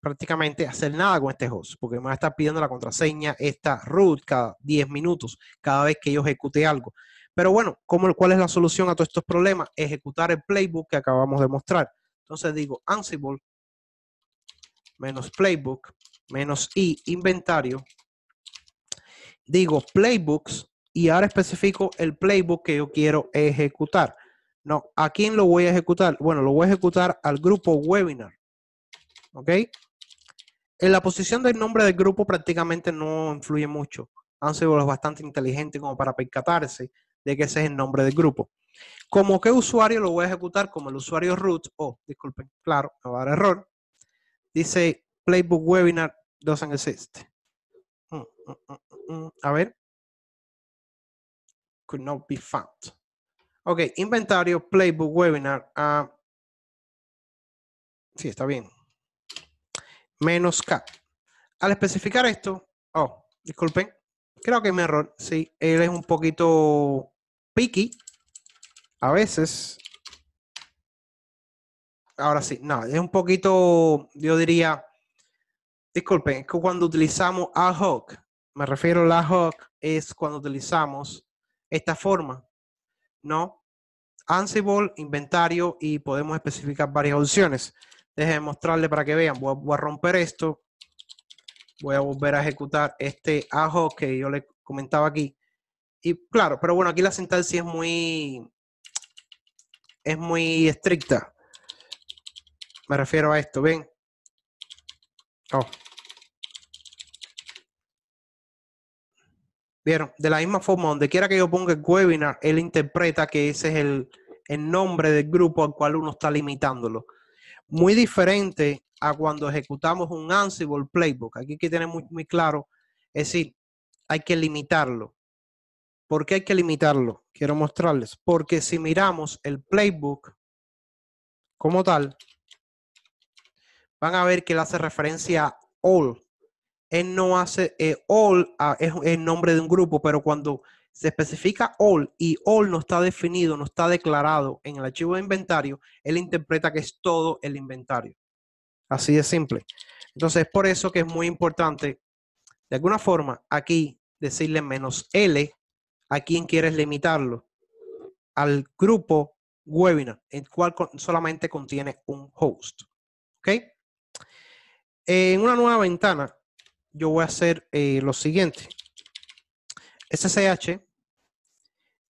prácticamente hacer nada con este host, porque me va a estar pidiendo la contraseña, esta root, cada 10 minutos, cada vez que yo ejecute algo. Pero bueno, ¿cuál es la solución a todos estos problemas? Ejecutar el playbook que acabamos de mostrar. Entonces digo Ansible menos playbook menos i inventario. Digo playbooks y ahora especifico el playbook que yo quiero ejecutar. No, ¿a quién lo voy a ejecutar? Bueno, lo voy a ejecutar al grupo webinar. ¿Ok? En la posición del nombre del grupo prácticamente no influye mucho. Han sido bastante inteligentes como para percatarse de que ese es el nombre del grupo. Como qué usuario lo voy a ejecutar como el usuario root, oh, disculpen, claro, me va a dar error. Dice Playbook Webinar doesn't exist. Mm, mm, mm, a ver. Could not be found. Ok, inventario, playbook, webinar. Ah, sí, está bien. Menos K. Al especificar esto, oh, disculpen, creo que me mi error. Sí, él es un poquito picky. A veces. Ahora sí, no, es un poquito, yo diría, disculpen, es que cuando utilizamos ad hoc, me refiero a ad hoc, es cuando utilizamos esta forma, ¿no? Ansible, inventario y podemos especificar varias opciones. Déjenme mostrarle para que vean. Voy a, romper esto. Voy a volver a ejecutar este ajo que yo le comentaba aquí. Y claro, pero bueno, aquí la sentencia es muy, es muy estricta. Me refiero a esto, ¿ven? Oh, ¿Vieron? De la misma forma, donde quiera que yo ponga el webinar, él interpreta que ese es el, nombre del grupo al cual uno está limitándolo. Muy diferente a cuando ejecutamos un Ansible Playbook. Aquí hay que tener muy, muy claro, es decir, hay que limitarlo. ¿Por qué hay que limitarlo? Quiero mostrarles. Porque si miramos el playbook como tal, van a ver que él hace referencia a all él no hace eh, all, ah, es el nombre de un grupo, pero cuando se especifica all y all no está definido, no está declarado en el archivo de inventario, él interpreta que es todo el inventario. Así de simple. Entonces, es por eso que es muy importante, de alguna forma, aquí decirle menos L a quien quieres limitarlo, al grupo webinar, el cual solamente contiene un host. ¿Ok? En una nueva ventana, yo voy a hacer eh, lo siguiente. SSH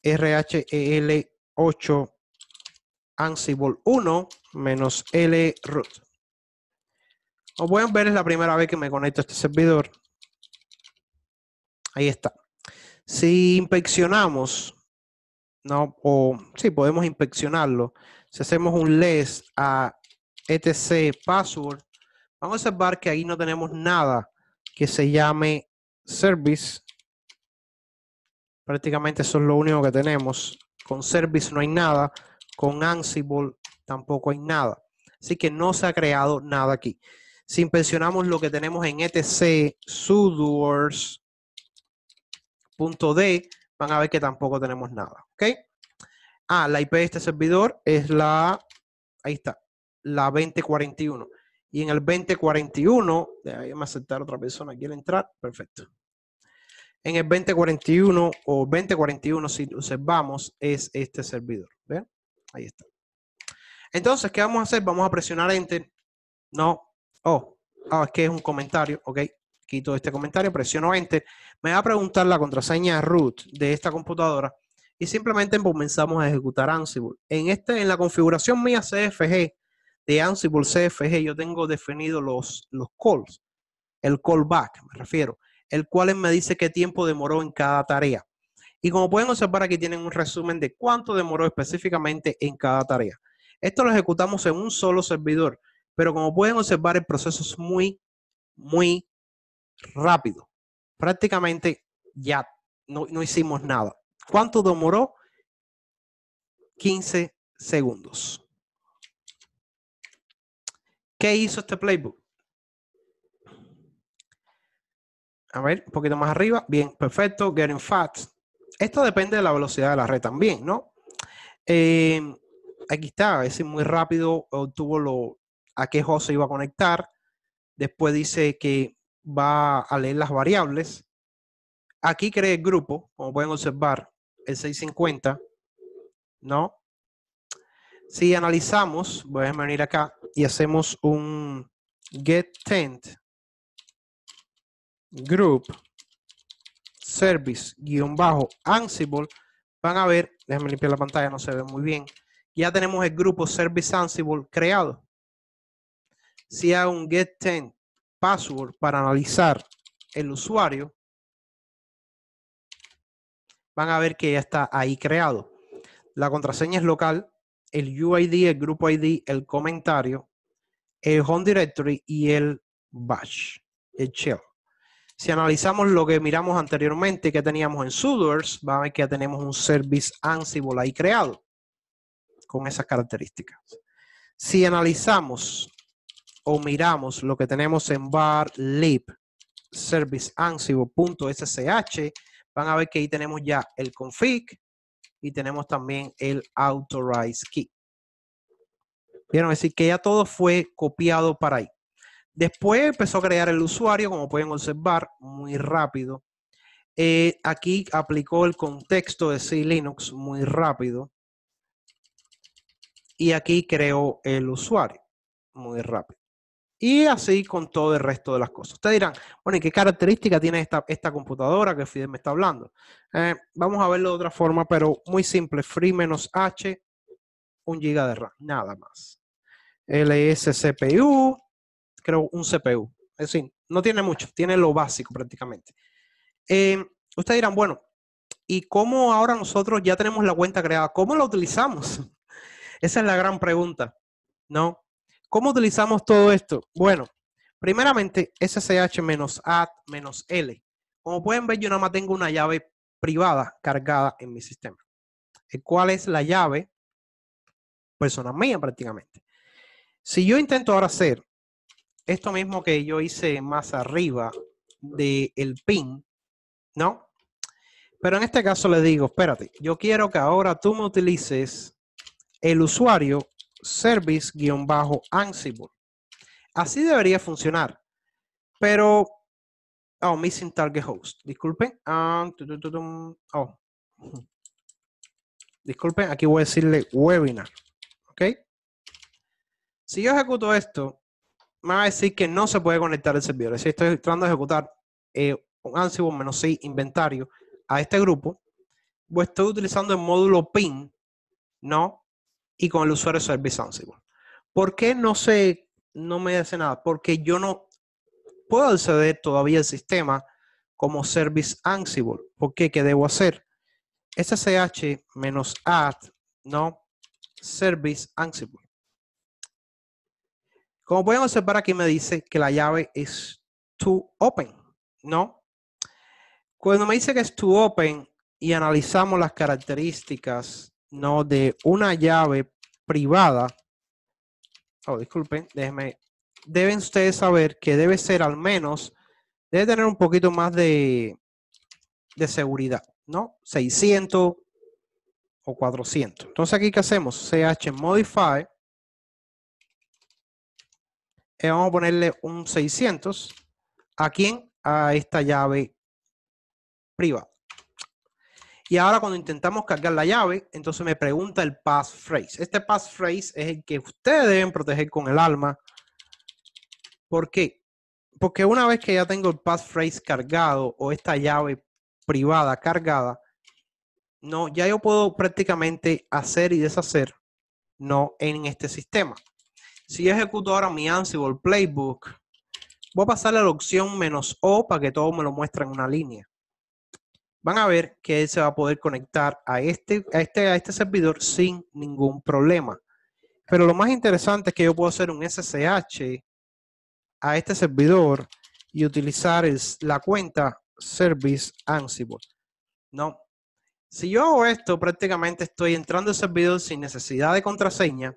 RHEL8 Ansible 1 menos L root. Como a ver, es la primera vez que me conecto a este servidor. Ahí está. Si inspeccionamos, no, o si sí, podemos inspeccionarlo, si hacemos un less a etc password, vamos a observar que ahí no tenemos nada que se llame service. Prácticamente eso es lo único que tenemos. Con service no hay nada. Con Ansible tampoco hay nada. Así que no se ha creado nada aquí. Si impresionamos lo que tenemos en etc sudoers.d, van a ver que tampoco tenemos nada. ¿Ok? Ah, la IP de este servidor es la, ahí está, la 2041. Y en el 2041, déjame aceptar otra persona, quiere entrar, perfecto. En el 2041 o 2041, si observamos, es este servidor. ¿Ven? Ahí está. Entonces, ¿qué vamos a hacer? Vamos a presionar Enter. No. Oh, ah, es que es un comentario. Ok. Quito este comentario, presiono Enter. Me va a preguntar la contraseña root de esta computadora y simplemente comenzamos a ejecutar Ansible. En, este, en la configuración mía CFG, de Ansible CFG, yo tengo definido los, los calls, el callback, me refiero, el cual me dice qué tiempo demoró en cada tarea. Y como pueden observar aquí tienen un resumen de cuánto demoró específicamente en cada tarea. Esto lo ejecutamos en un solo servidor, pero como pueden observar el proceso es muy, muy rápido. Prácticamente ya no hicimos nada. ¿Cuánto demoró? 15 segundos. ¿Qué hizo este playbook? A ver, un poquito más arriba. Bien, perfecto. Getting fat. Esto depende de la velocidad de la red también, ¿no? Em, aquí está. Es muy rápido obtuvo lo, a qué host se iba a conectar. Después dice que va a leer las variables. Aquí cree el grupo, como pueden observar, el 650, ¿no? Si analizamos, voy a venir acá, y hacemos un get tent group service guión bajo Ansible, van a ver, déjame limpiar la pantalla, no se ve muy bien. Ya tenemos el grupo service Ansible creado. Si hago un get tent password para analizar el usuario, van a ver que ya está ahí creado. La contraseña es local, el UID, el grupo ID, el comentario, el home directory y el bash, el shell. Si analizamos lo que miramos anteriormente que teníamos en sudoers, van a ver que ya tenemos un service Ansible ahí creado con esas características. Si analizamos o miramos lo que tenemos en bar lib service ansible.sh, van a ver que ahí tenemos ya el config, y tenemos también el authorize key. Vieron, decir, que ya todo fue copiado para ahí. Después empezó a crear el usuario, como pueden observar, muy rápido. Eh, aquí aplicó el contexto de C Linux muy rápido. Y aquí creó el usuario muy rápido. Y así con todo el resto de las cosas. Ustedes dirán, bueno, ¿y qué característica tiene esta, esta computadora que Fidel me está hablando? Eh, vamos a verlo de otra forma, pero muy simple. Free-H, un giga de RAM, nada más. LS CPU, creo un CPU. Es decir, no tiene mucho, tiene lo básico prácticamente. Eh, ustedes dirán, bueno, ¿y cómo ahora nosotros ya tenemos la cuenta creada? ¿Cómo la utilizamos? Esa es la gran pregunta, ¿no? ¿Cómo utilizamos todo esto? Bueno, primeramente SSH-at-l. Como pueden ver, yo nada más tengo una llave privada cargada en mi sistema, ¿Cuál es la llave Persona mía prácticamente. Si yo intento ahora hacer esto mismo que yo hice más arriba del pin, ¿no? Pero en este caso le digo, espérate, yo quiero que ahora tú me utilices el usuario service-ansible. Así debería funcionar. Pero, oh, missing target host. Disculpen. Ah, oh. Disculpen, aquí voy a decirle webinar. ¿Ok? Si yo ejecuto esto, me va a decir que no se puede conectar el servidor. Si estoy tratando de ejecutar eh, un Ansible menos 6 inventario a este grupo, pues estoy utilizando el módulo pin, ¿no? y con el usuario Service Ansible. ¿Por qué no se, no me hace nada? Porque yo no puedo acceder todavía al sistema como Service Ansible. ¿Por qué? ¿Qué debo hacer? SSH-add, ¿no? Service Ansible. Como pueden observar aquí me dice que la llave es to open, ¿no? Cuando me dice que es to open y analizamos las características no de una llave privada. Oh, disculpen, déjenme. Deben ustedes saber que debe ser al menos, debe tener un poquito más de, seguridad, ¿no? 600 o 400. Entonces aquí, ¿qué hacemos? CH modify. Eh, vamos a ponerle un 600. ¿A quién? A esta llave privada. Y ahora cuando intentamos cargar la llave, entonces me pregunta el passphrase. Este passphrase es el que ustedes deben proteger con el alma. ¿Por qué? Porque una vez que ya tengo el passphrase cargado o esta llave privada cargada, no, ya yo puedo prácticamente hacer y deshacer no en este sistema. Si yo ejecuto ahora mi Ansible Playbook, voy a pasarle a la opción menos O para que todo me lo muestre en una línea van a ver que él se va a poder conectar a este, este, a este servidor sin ningún problema. Pero lo más interesante es que yo puedo hacer un SSH a este servidor y utilizar la cuenta service Ansible. No. Si yo hago esto, prácticamente estoy entrando al servidor sin necesidad de contraseña.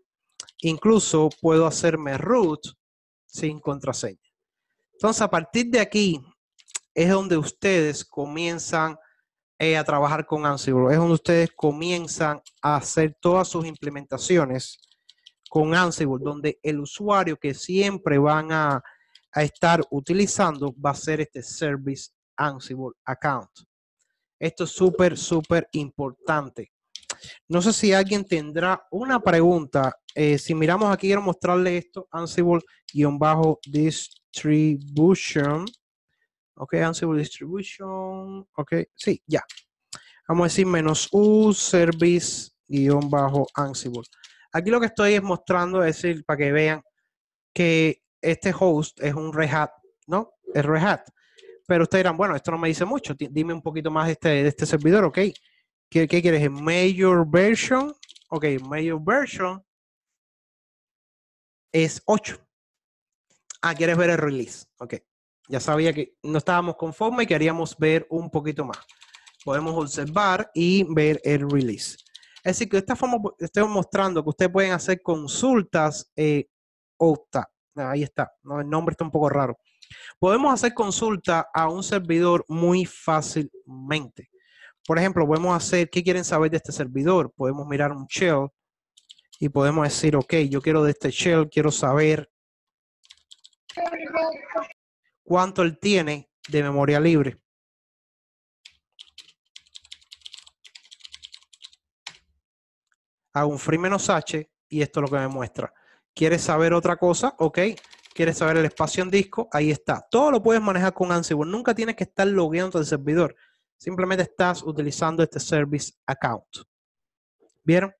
Incluso puedo hacerme root sin contraseña. Entonces, a partir de aquí es donde ustedes comienzan eh, a trabajar con Ansible. Es donde ustedes comienzan a hacer todas sus implementaciones con Ansible, donde el usuario que siempre van a, estar utilizando va a ser este Service Ansible Account. Esto es súper, súper importante. No sé si alguien tendrá una pregunta. Eh, si miramos aquí, quiero mostrarle esto, Ansible-Distribution. Ok, Ansible Distribution. Ok, sí, ya. Vamos a decir menos U service guión bajo Ansible. Aquí lo que estoy es mostrando, es decir, para que vean que este host es un Red Hat, ¿no? Es Red Hat. Pero ustedes dirán, bueno, esto no me dice mucho. Dime un poquito más este, de este, servidor, ¿ok? ¿Qué, ¿Qué quieres? Major version. Ok, major version es 8. Ah, quieres ver el release. Ok, ya sabía que no estábamos conforme y queríamos ver un poquito más. Podemos observar y ver el release. Es decir, que de esta forma estoy mostrando que ustedes pueden hacer consultas. Eh, OTA. Ahí está. No, el nombre está un poco raro. Podemos hacer consulta a un servidor muy fácilmente. Por ejemplo, podemos hacer, ¿qué quieren saber de este servidor? Podemos mirar un shell y podemos decir, ok, yo quiero de este shell, quiero saber cuánto él tiene de memoria libre. Hago un free menos H y esto es lo que me muestra. ¿Quieres saber otra cosa? Ok. ¿Quieres saber el espacio en disco? Ahí está. Todo lo puedes manejar con Ansible. Nunca tienes que estar logueando al servidor. Simplemente estás utilizando este Service Account. ¿Vieron?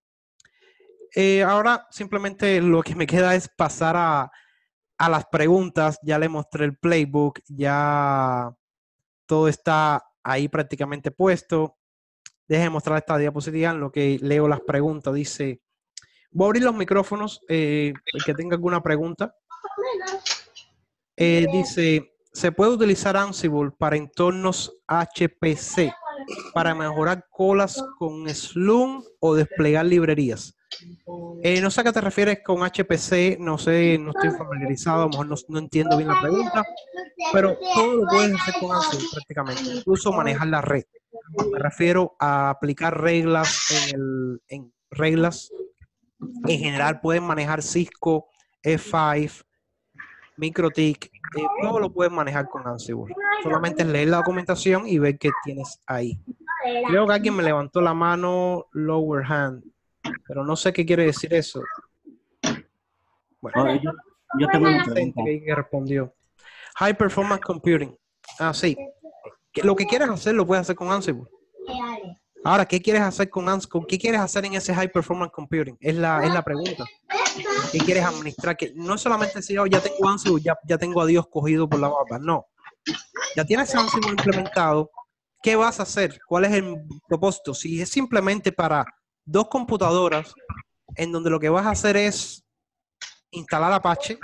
Eh, ahora simplemente lo que me queda es pasar a a las preguntas, ya le mostré el playbook, ya todo está ahí prácticamente puesto. Deje mostrar esta diapositiva en lo que leo las preguntas. Dice, voy a abrir los micrófonos, eh, el que tenga alguna pregunta. Eh, dice, ¿se puede utilizar Ansible para entornos HPC para mejorar colas con Slum o desplegar librerías? Eh, no sé a qué te refieres con HPC, no sé, no estoy familiarizado, a lo mejor no, entiendo bien la pregunta, pero todo lo puedes hacer con Ansible prácticamente, incluso manejar la red. Me refiero a aplicar reglas en, reglas. En general pueden manejar Cisco, e F5, MicroTik, eh, todo lo puedes manejar con Ansible. Solamente leer la documentación y ver qué tienes ahí. Creo que alguien me levantó la mano, lower hand. Pero no sé qué quiere decir eso. Bueno, yo, tengo un pregunta. Que respondió. High Performance Computing. Ah, sí. Lo que quieres hacer lo puedes hacer con Ansible. Ahora, ¿qué quieres hacer con Ansible? ¿Qué quieres hacer en ese High Performance Computing? Es la, es la pregunta. ¿Qué quieres administrar? Que no solamente decir, oh, ya tengo Ansible, ya, ya tengo a Dios cogido por la barba. No. Ya tienes Ansible implementado. ¿Qué vas a hacer? ¿Cuál es el propósito? Si es simplemente para dos computadoras en donde lo que vas a hacer es instalar Apache.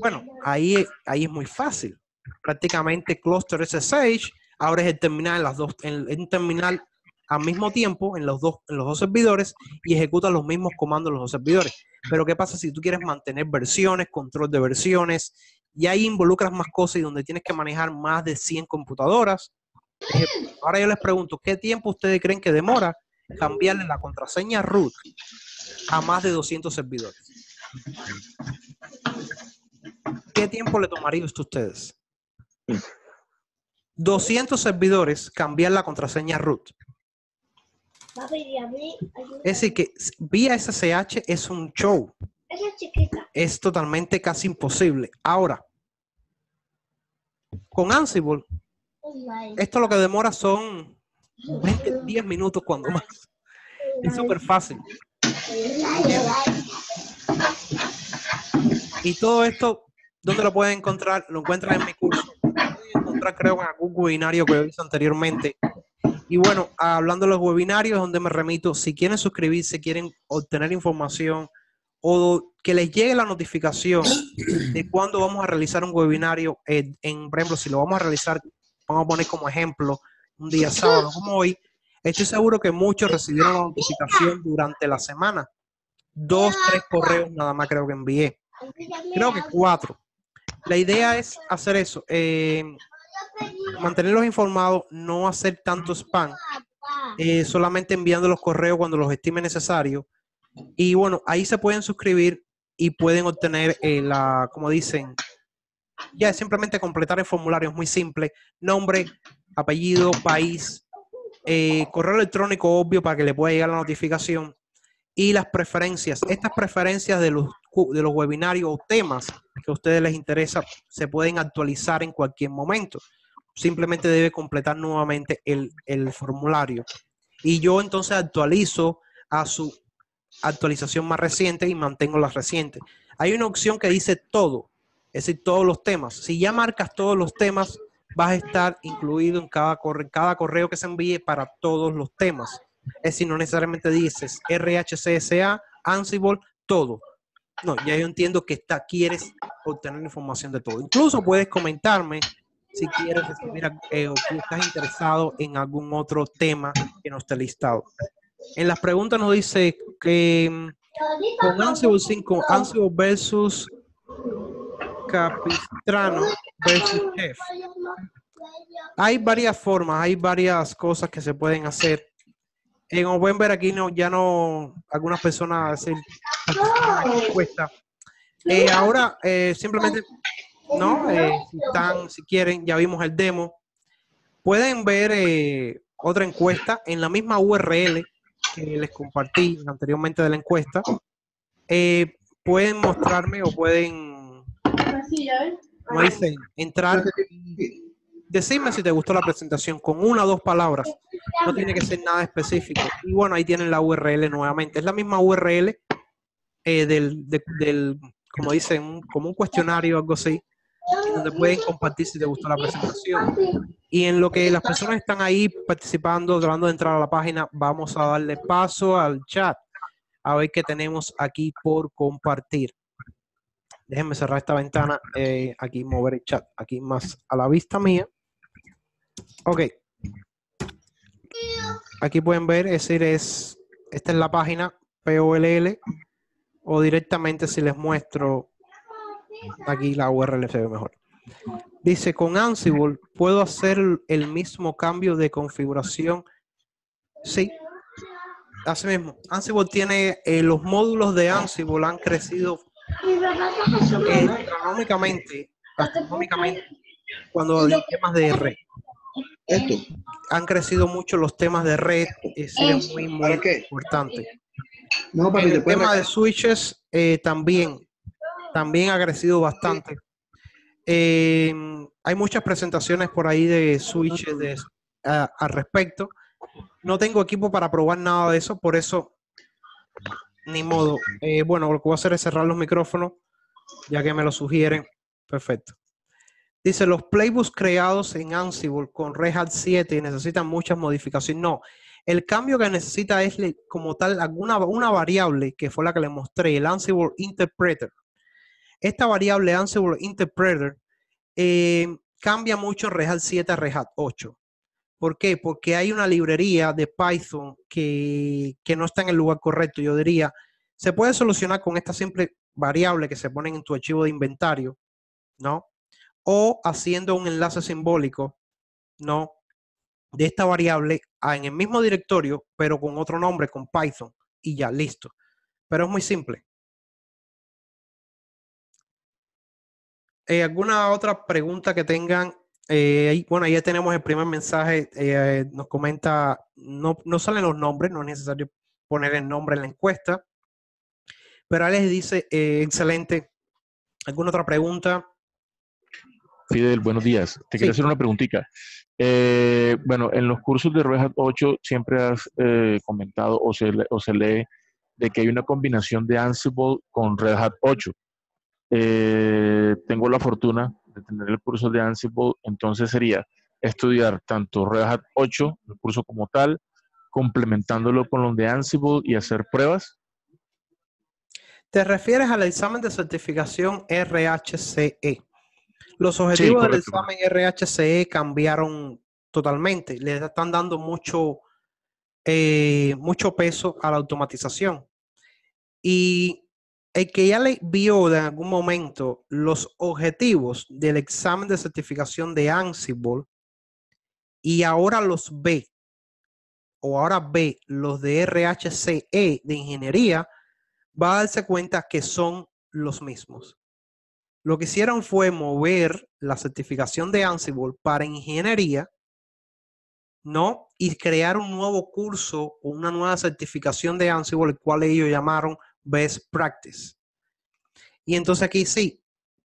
Bueno, ahí, ahí es muy fácil. Prácticamente Cluster SSH, abres el terminal en las dos, en, terminal al mismo tiempo en los, dos, en los dos servidores y ejecutas los mismos comandos en los dos servidores. Pero ¿qué pasa si tú quieres mantener versiones, control de versiones? Y ahí involucras más cosas y donde tienes que manejar más de 100 computadoras. Eh, ahora yo les pregunto, ¿qué tiempo ustedes creen que demora cambiarle la contraseña root a más de 200 servidores. ¿Qué tiempo le tomaría esto a ustedes? 200 servidores cambiar la contraseña root. Es decir, que vía SSH es un show. Es totalmente casi imposible. Ahora, con Ansible, oh esto lo que demora son 20, 10 minutos cuando más. Es súper fácil. Y todo esto, ¿dónde lo pueden encontrar? Lo encuentran en mi curso. creo, en algún webinario que hice anteriormente. Y bueno, hablando de los webinarios, donde me remito, si quieren suscribirse, quieren obtener información o que les llegue la notificación de cuándo vamos a realizar un webinario, eh, en, por ejemplo, si lo vamos a realizar, vamos a poner como ejemplo, un día sábado como hoy, estoy seguro que muchos recibieron la notificación durante la semana. Dos, tres correos nada más creo que envié. Creo que cuatro. La idea es hacer eso, eh, mantenerlos informados, no hacer tanto spam, eh, solamente enviando los correos cuando los estime necesario. Y bueno, ahí se pueden suscribir y pueden obtener eh, la, como dicen, ya es simplemente completar el formulario, es muy simple, nombre, apellido, país, eh, correo electrónico obvio para que le pueda llegar la notificación y las preferencias. Estas preferencias de los, de los webinarios o temas que a ustedes les interesa se pueden actualizar en cualquier momento. Simplemente debe completar nuevamente el, el formulario. Y yo entonces actualizo a su actualización más reciente y mantengo las recientes. Hay una opción que dice todo, es decir, todos los temas. Si ya marcas todos los temas, vas a estar incluido en cada, correo, cada correo que se envíe para todos los temas. Es decir, no necesariamente dices RHCSA, Ansible, todo. No, ya yo entiendo que está, quieres obtener información de todo. Incluso puedes comentarme si quieres recibir eh, o si estás interesado en algún otro tema que no esté listado. En las preguntas nos dice que mm, con Ansible 5, Ansible versus Capistrano Hay varias formas, hay varias cosas que se pueden hacer. como pueden ver aquí no, ya no, algunas personas hacen encuesta. Eh, ahora, eh, simplemente, ¿no? Eh, están, si quieren, ya vimos el demo. Pueden ver otra encuesta en la misma URL que les compartí anteriormente de la encuesta. pueden mostrarme o pueden como dicen, entrar. Decime si te gustó la presentación con una o dos palabras. No tiene que ser nada específico. Y bueno, ahí tienen la URL nuevamente. Es la misma URL eh, del, como dicen, como un cuestionario algo así, donde pueden compartir si te gustó la presentación. Y en lo que las personas están ahí participando, tratando de entrar a la página, vamos a darle paso al chat a ver qué tenemos aquí por compartir. Déjenme cerrar esta ventana. Eh, aquí mover el chat. Aquí más a la vista mía. Ok. Aquí pueden ver, es decir, es, esta es la página POLL o directamente si les muestro aquí la URL se ve mejor. Dice, con Ansible puedo hacer el mismo cambio de configuración. Sí, así mismo. Ansible tiene, eh, los módulos de Ansible han crecido económicamente astronómicamente, cuando hay temas de red, esto, han crecido mucho los temas de red, es muy, importante. el tema de switches eh, también, también ha crecido bastante. Eh, hay muchas presentaciones por ahí de switches de, al respecto. No tengo equipo para probar nada de eso, por eso, ni modo. Eh, bueno, lo que voy a hacer es cerrar los micrófonos ya que me lo sugieren. Perfecto. Dice, los playbooks creados en Ansible con Red Hat 7 necesitan muchas modificaciones. No, el cambio que necesita es como tal alguna una variable que fue la que le mostré, el Ansible Interpreter. Esta variable Ansible Interpreter eh, cambia mucho Red Hat 7 a Red Hat 8. ¿Por qué? Porque hay una librería de Python que, que no está en el lugar correcto, yo diría. Se puede solucionar con esta simple variable que se ponen en tu archivo de inventario, ¿no? O haciendo un enlace simbólico, ¿no? De esta variable en el mismo directorio, pero con otro nombre, con Python, y ya, listo. Pero es muy simple. Eh, ¿Alguna otra pregunta que tengan? Eh, bueno, ya tenemos el primer mensaje. Eh, nos comenta, no, no salen los nombres, no es necesario poner el nombre en la encuesta. Perales dice, eh, excelente. ¿Alguna otra pregunta? Fidel, buenos días. Te quiero hacer una preguntita. Eh, bueno, en los cursos de Red Hat 8 siempre has eh, comentado o se, o se lee de que hay una combinación de Ansible con Red Hat 8. tengo la fortuna de tener el curso de Ansible, entonces sería estudiar tanto Red Hat 8, el curso como tal, complementándolo con los de Ansible y hacer pruebas. Te refieres al examen de certificación RHCE. Los objetivos del examen RHCE cambiaron totalmente. Le están dando mucho, eh, mucho peso a la automatización. Y el que ya le vio de algún momento los objetivos del examen de certificación de Ansible y ahora los ve, o ahora ve los de RHCE de ingeniería, va a darse cuenta que son los mismos. Lo que hicieron fue mover la certificación de Ansible para ingeniería, ¿no? Y crear un nuevo curso o una nueva certificación de Ansible, el cual ellos llamaron Best Practice. Y entonces aquí sí,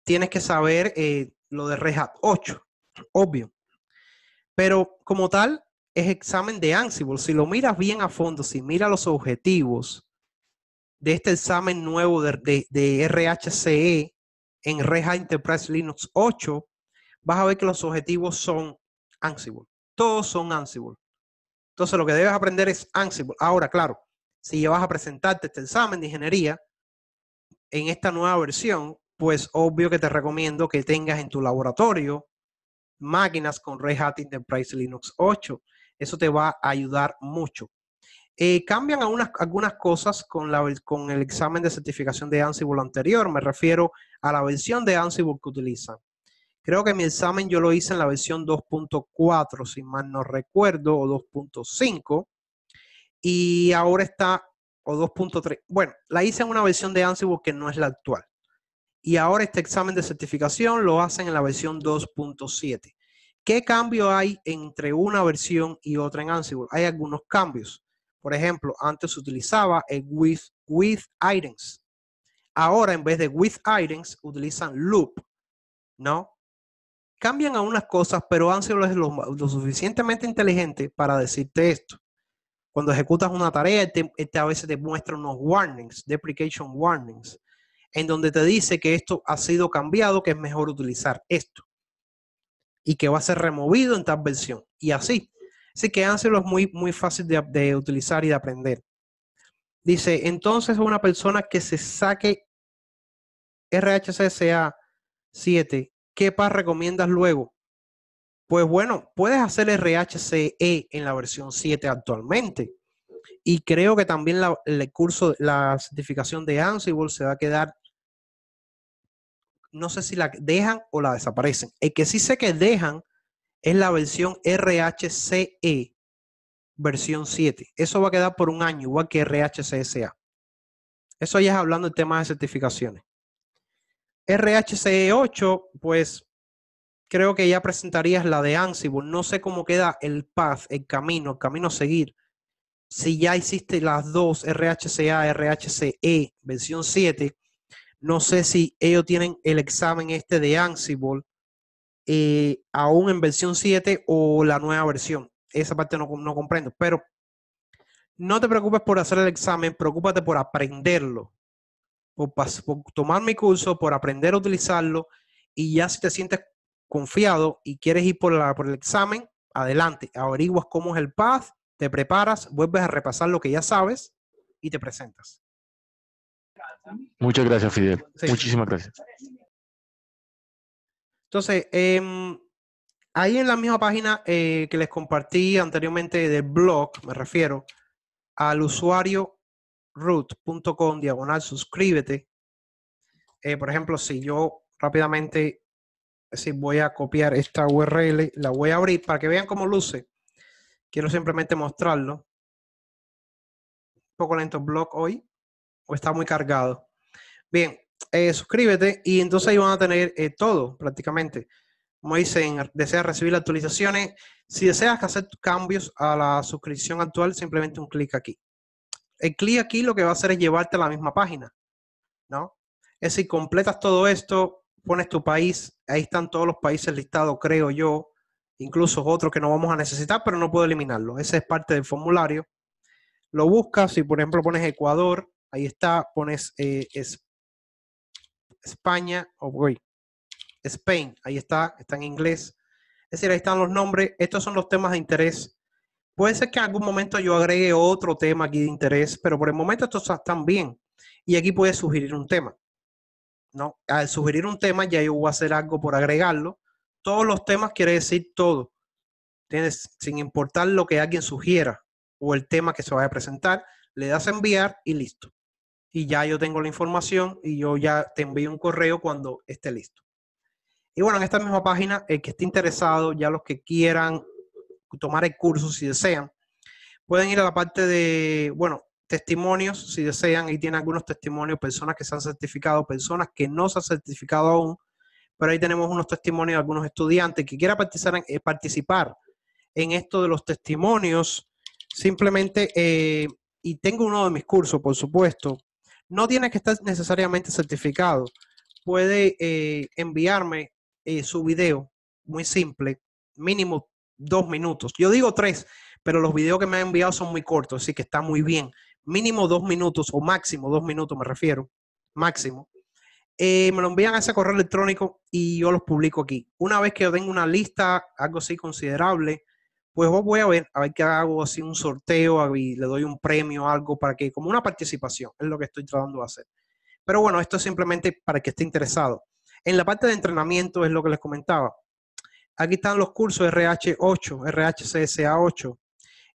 tienes que saber eh, lo de Red 8, obvio. Pero como tal, es examen de Ansible. Si lo miras bien a fondo, si miras los objetivos, de este examen nuevo de, RHCE e en Red Hat Enterprise Linux 8, vas a ver que los objetivos son Ansible. Todos son Ansible. Entonces lo que debes aprender es Ansible. Ahora, claro, si vas a presentarte este examen de ingeniería en esta nueva versión, pues obvio que te recomiendo que tengas en tu laboratorio máquinas con Red Hat Enterprise Linux 8. Eso te va a ayudar mucho. Eh, cambian algunas, cosas con, la, con el examen de certificación de Ansible anterior. Me refiero a la versión de Ansible que utilizan. Creo que mi examen yo lo hice en la versión 2.4, si mal no recuerdo, o 2.5. Y ahora está, o 2.3. Bueno, la hice en una versión de Ansible que no es la actual. Y ahora este examen de certificación lo hacen en la versión 2.7. ¿Qué cambio hay entre una versión y otra en Ansible? Hay algunos cambios. Por ejemplo, antes se utilizaba el with, with items. Ahora, en vez de with items, utilizan loop, ¿no? Cambian algunas cosas, pero han sido lo, suficientemente inteligente para decirte esto. Cuando ejecutas una tarea, este, este a veces te muestra unos warnings, deprecation warnings, en donde te dice que esto ha sido cambiado, que es mejor utilizar esto y que va a ser removido en tal versión. Y así. Así que Ansible es muy, muy fácil de, utilizar y de aprender. Dice, entonces una persona que se saque RHCSA 7, ¿qué PAS recomiendas luego? Pues bueno, puedes hacer RHCE en la versión 7 actualmente. Y creo que también el curso, la certificación de Ansible se va a quedar, no sé si la dejan o la desaparecen. El que sí sé que dejan es la versión RHCE, versión 7. Eso va a quedar por un año, igual que RHCSA. Eso ya es hablando del tema de certificaciones. RHCE 8, pues creo que ya presentarías la de Ansible. No sé cómo queda el path, el camino, el camino a seguir. Si ya hiciste las dos, RHCA, RHCE, versión 7, no sé si ellos tienen el examen este de Ansible eh, aún en versión 7 o la nueva versión. Esa parte no, comprendo, pero no te preocupes por hacer el examen, preocúpate por aprenderlo, por, tomar mi curso, por aprender a utilizarlo y ya si te sientes confiado y quieres ir por, por el examen, adelante, averiguas cómo es el path, te preparas, vuelves a repasar lo que ya sabes y te presentas. Muchas gracias, Fidel. Muchísimas gracias. Entonces, em, ahí en la misma página eh, que les compartí anteriormente del blog, me refiero al usuario root.com diagonal suscríbete. Eh, por ejemplo, si yo rápidamente si voy a copiar esta URL, la voy a abrir para que vean cómo luce. Quiero simplemente mostrarlo. Un poco lento el blog hoy, o está muy cargado. Bien, eh, suscríbete y entonces ahí van a tener eh, todo prácticamente. Como dicen, deseas recibir actualizaciones. Si deseas hacer cambios a la suscripción actual, simplemente un clic aquí. El clic aquí lo que va a hacer es llevarte a la misma página, ¿no? Es si completas todo esto, pones tu país, ahí están todos los países listados, creo yo, incluso otros que no vamos a necesitar, pero no puedo eliminarlo. Ese es parte del formulario. Lo buscas, si por ejemplo pones Ecuador, ahí está, pones eh, España, o Spain, ahí está, está en inglés. Es decir, ahí están los nombres, estos son los temas de interés. Puede ser que en algún momento yo agregue otro tema aquí de interés, pero por el momento estos están bien. Y aquí puedes sugerir un tema. ¿no? Al sugerir un tema ya yo voy a hacer algo por agregarlo. Todos los temas quiere decir todo. tienes Sin importar lo que alguien sugiera o el tema que se vaya a presentar, le das enviar y listo y ya yo tengo la información y yo ya te envío un correo cuando esté listo. Y bueno, en esta misma página, el que esté interesado, ya los que quieran tomar el curso, si desean, pueden ir a la parte de, bueno, testimonios, si desean, ahí tienen algunos testimonios, personas que se han certificado, personas que no se han certificado aún, pero ahí tenemos unos testimonios de algunos estudiantes que quieran participar en, eh, esto de los testimonios, simplemente, eh, y tengo uno de mis cursos, por supuesto, no tiene que estar necesariamente certificado. Puede eh, enviarme eh, su video, muy simple, mínimo dos minutos. Yo digo tres, pero los videos que me han enviado son muy cortos, así que está muy bien. Mínimo dos minutos o máximo dos minutos me refiero, máximo. Eh, me lo envían a ese correo electrónico y yo los publico aquí. Una vez que yo tengo una lista, algo así considerable, pues voy a ver, a ver qué hago, así un sorteo, y le doy un premio, algo para que, como una participación, es lo que estoy tratando de hacer. Pero bueno, esto es simplemente para que esté interesado. En la parte de entrenamiento es lo que les comentaba. Aquí están los cursos RH8, RHCSA8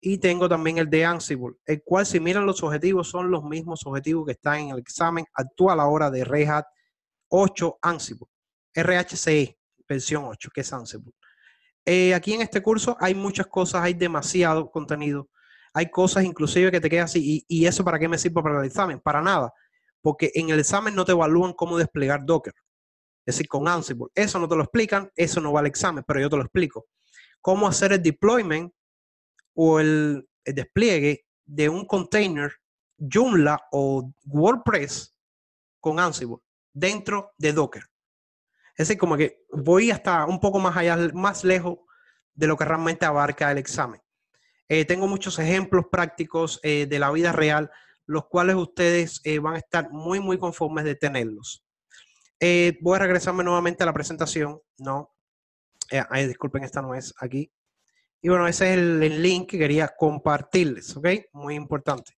y tengo también el de Ansible, el cual si miran los objetivos son los mismos objetivos que están en el examen actual ahora de Red 8 Ansible, RHCE versión 8, que es Ansible. Eh, aquí en este curso hay muchas cosas, hay demasiado contenido. Hay cosas inclusive que te quedas así, y, eso para qué me sirve para el examen? Para nada, porque en el examen no te evalúan cómo desplegar Docker, es decir, con Ansible. Eso no te lo explican, eso no va al examen, pero yo te lo explico. Cómo hacer el deployment o el despliegue de un container Joomla o WordPress con Ansible dentro de Docker. Es decir, como que voy hasta un poco más allá, más lejos de lo que realmente abarca el examen. Eh, tengo muchos ejemplos prácticos eh, de la vida real, los cuales ustedes eh, van a estar muy, muy conformes de tenerlos. voy a regresarme nuevamente a la presentación, ¿no? disculpen, esta no es aquí. Y bueno, ese es el, el link que quería compartirles, ¿ok? Muy importante.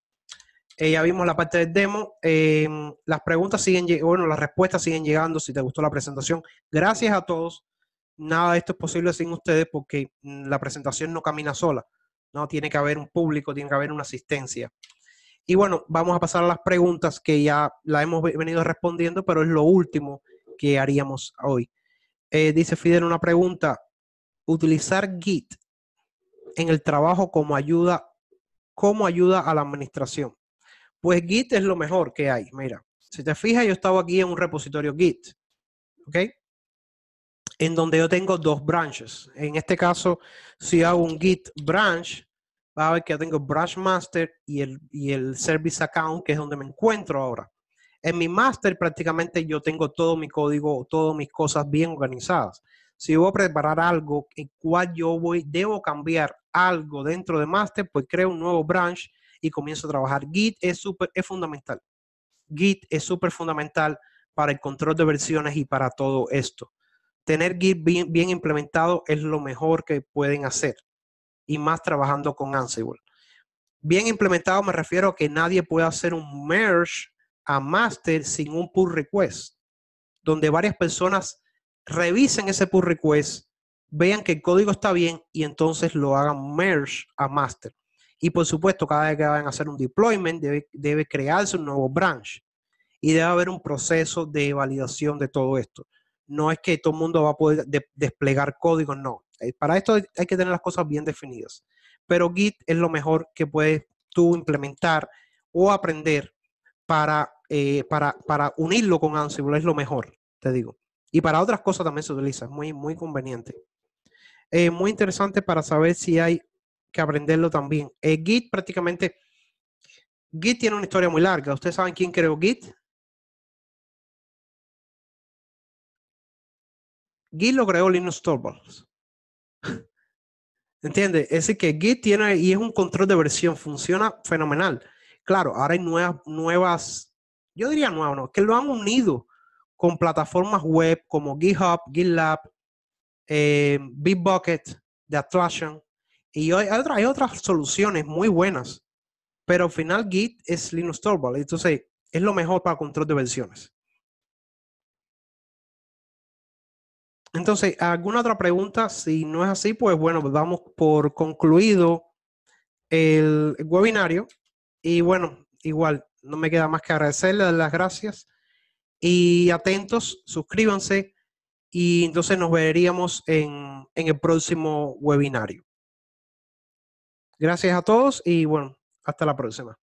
Eh, ya vimos la parte del demo. Eh, las preguntas siguen, bueno, las respuestas siguen llegando. Si te gustó la presentación, gracias a todos. Nada de esto es posible sin ustedes porque mm, la presentación no camina sola. No tiene que haber un público, tiene que haber una asistencia. Y bueno, vamos a pasar a las preguntas que ya la hemos venido respondiendo, pero es lo último que haríamos hoy. Eh, dice Fidel una pregunta. Utilizar Git en el trabajo como ayuda, como ayuda a la administración. Pues Git es lo mejor que hay. Mira, si te fijas, yo estaba aquí en un repositorio Git, ¿ok? En donde yo tengo dos branches. En este caso, si hago un Git branch, va a ver que yo tengo branch master y el, y el service account, que es donde me encuentro ahora. En mi master prácticamente yo tengo todo mi código, todas mis cosas bien organizadas. Si yo voy a preparar algo en cual yo voy, debo cambiar algo dentro de master, pues creo un nuevo branch comienzo a trabajar. Git es súper, es fundamental. Git es súper fundamental para el control de versiones y para todo esto. Tener Git bien, implementado es lo mejor que pueden hacer y más trabajando con Ansible. Bien implementado me refiero a que nadie puede hacer un merge a master sin un pull request, donde varias personas revisen ese pull request, vean que el código está bien y entonces lo hagan merge a master. Y por supuesto, cada vez que vayan a hacer un deployment, debe, crearse un nuevo branch y debe haber un proceso de validación de todo esto. No es que todo el mundo va a poder desplegar código, no. Eh, para esto hay que tener las cosas bien definidas. Pero Git es lo mejor que puedes tú implementar o aprender para, eh, para, para unirlo con Ansible. Es lo mejor, te digo. Y para otras cosas también se utiliza. Es muy, muy conveniente. Eh, muy interesante para saber si hay que aprenderlo también. Eh, Git prácticamente, Git tiene una historia muy larga. ¿Ustedes saben quién creó Git? Git lo creó Linux Torvalds. ¿Entiende? Es que Git tiene y es un control de versión, funciona fenomenal. Claro, ahora hay nuevas, nuevas yo diría nuevas, que lo han unido con plataformas web como GitHub, GitLab, eh, Bitbucket, de Attraction. Y hay, otras, hay otras soluciones muy buenas, pero al final Git es Linux Torvald, entonces es lo mejor para control de versiones. Entonces, ¿alguna otra pregunta? Si no es así, pues bueno, pues vamos por concluido el webinario. Y bueno, igual, no me queda más que agradecerles las gracias. Y atentos, suscríbanse. Y entonces nos veríamos en, en el próximo webinario. Gracias a todos y bueno, hasta la próxima.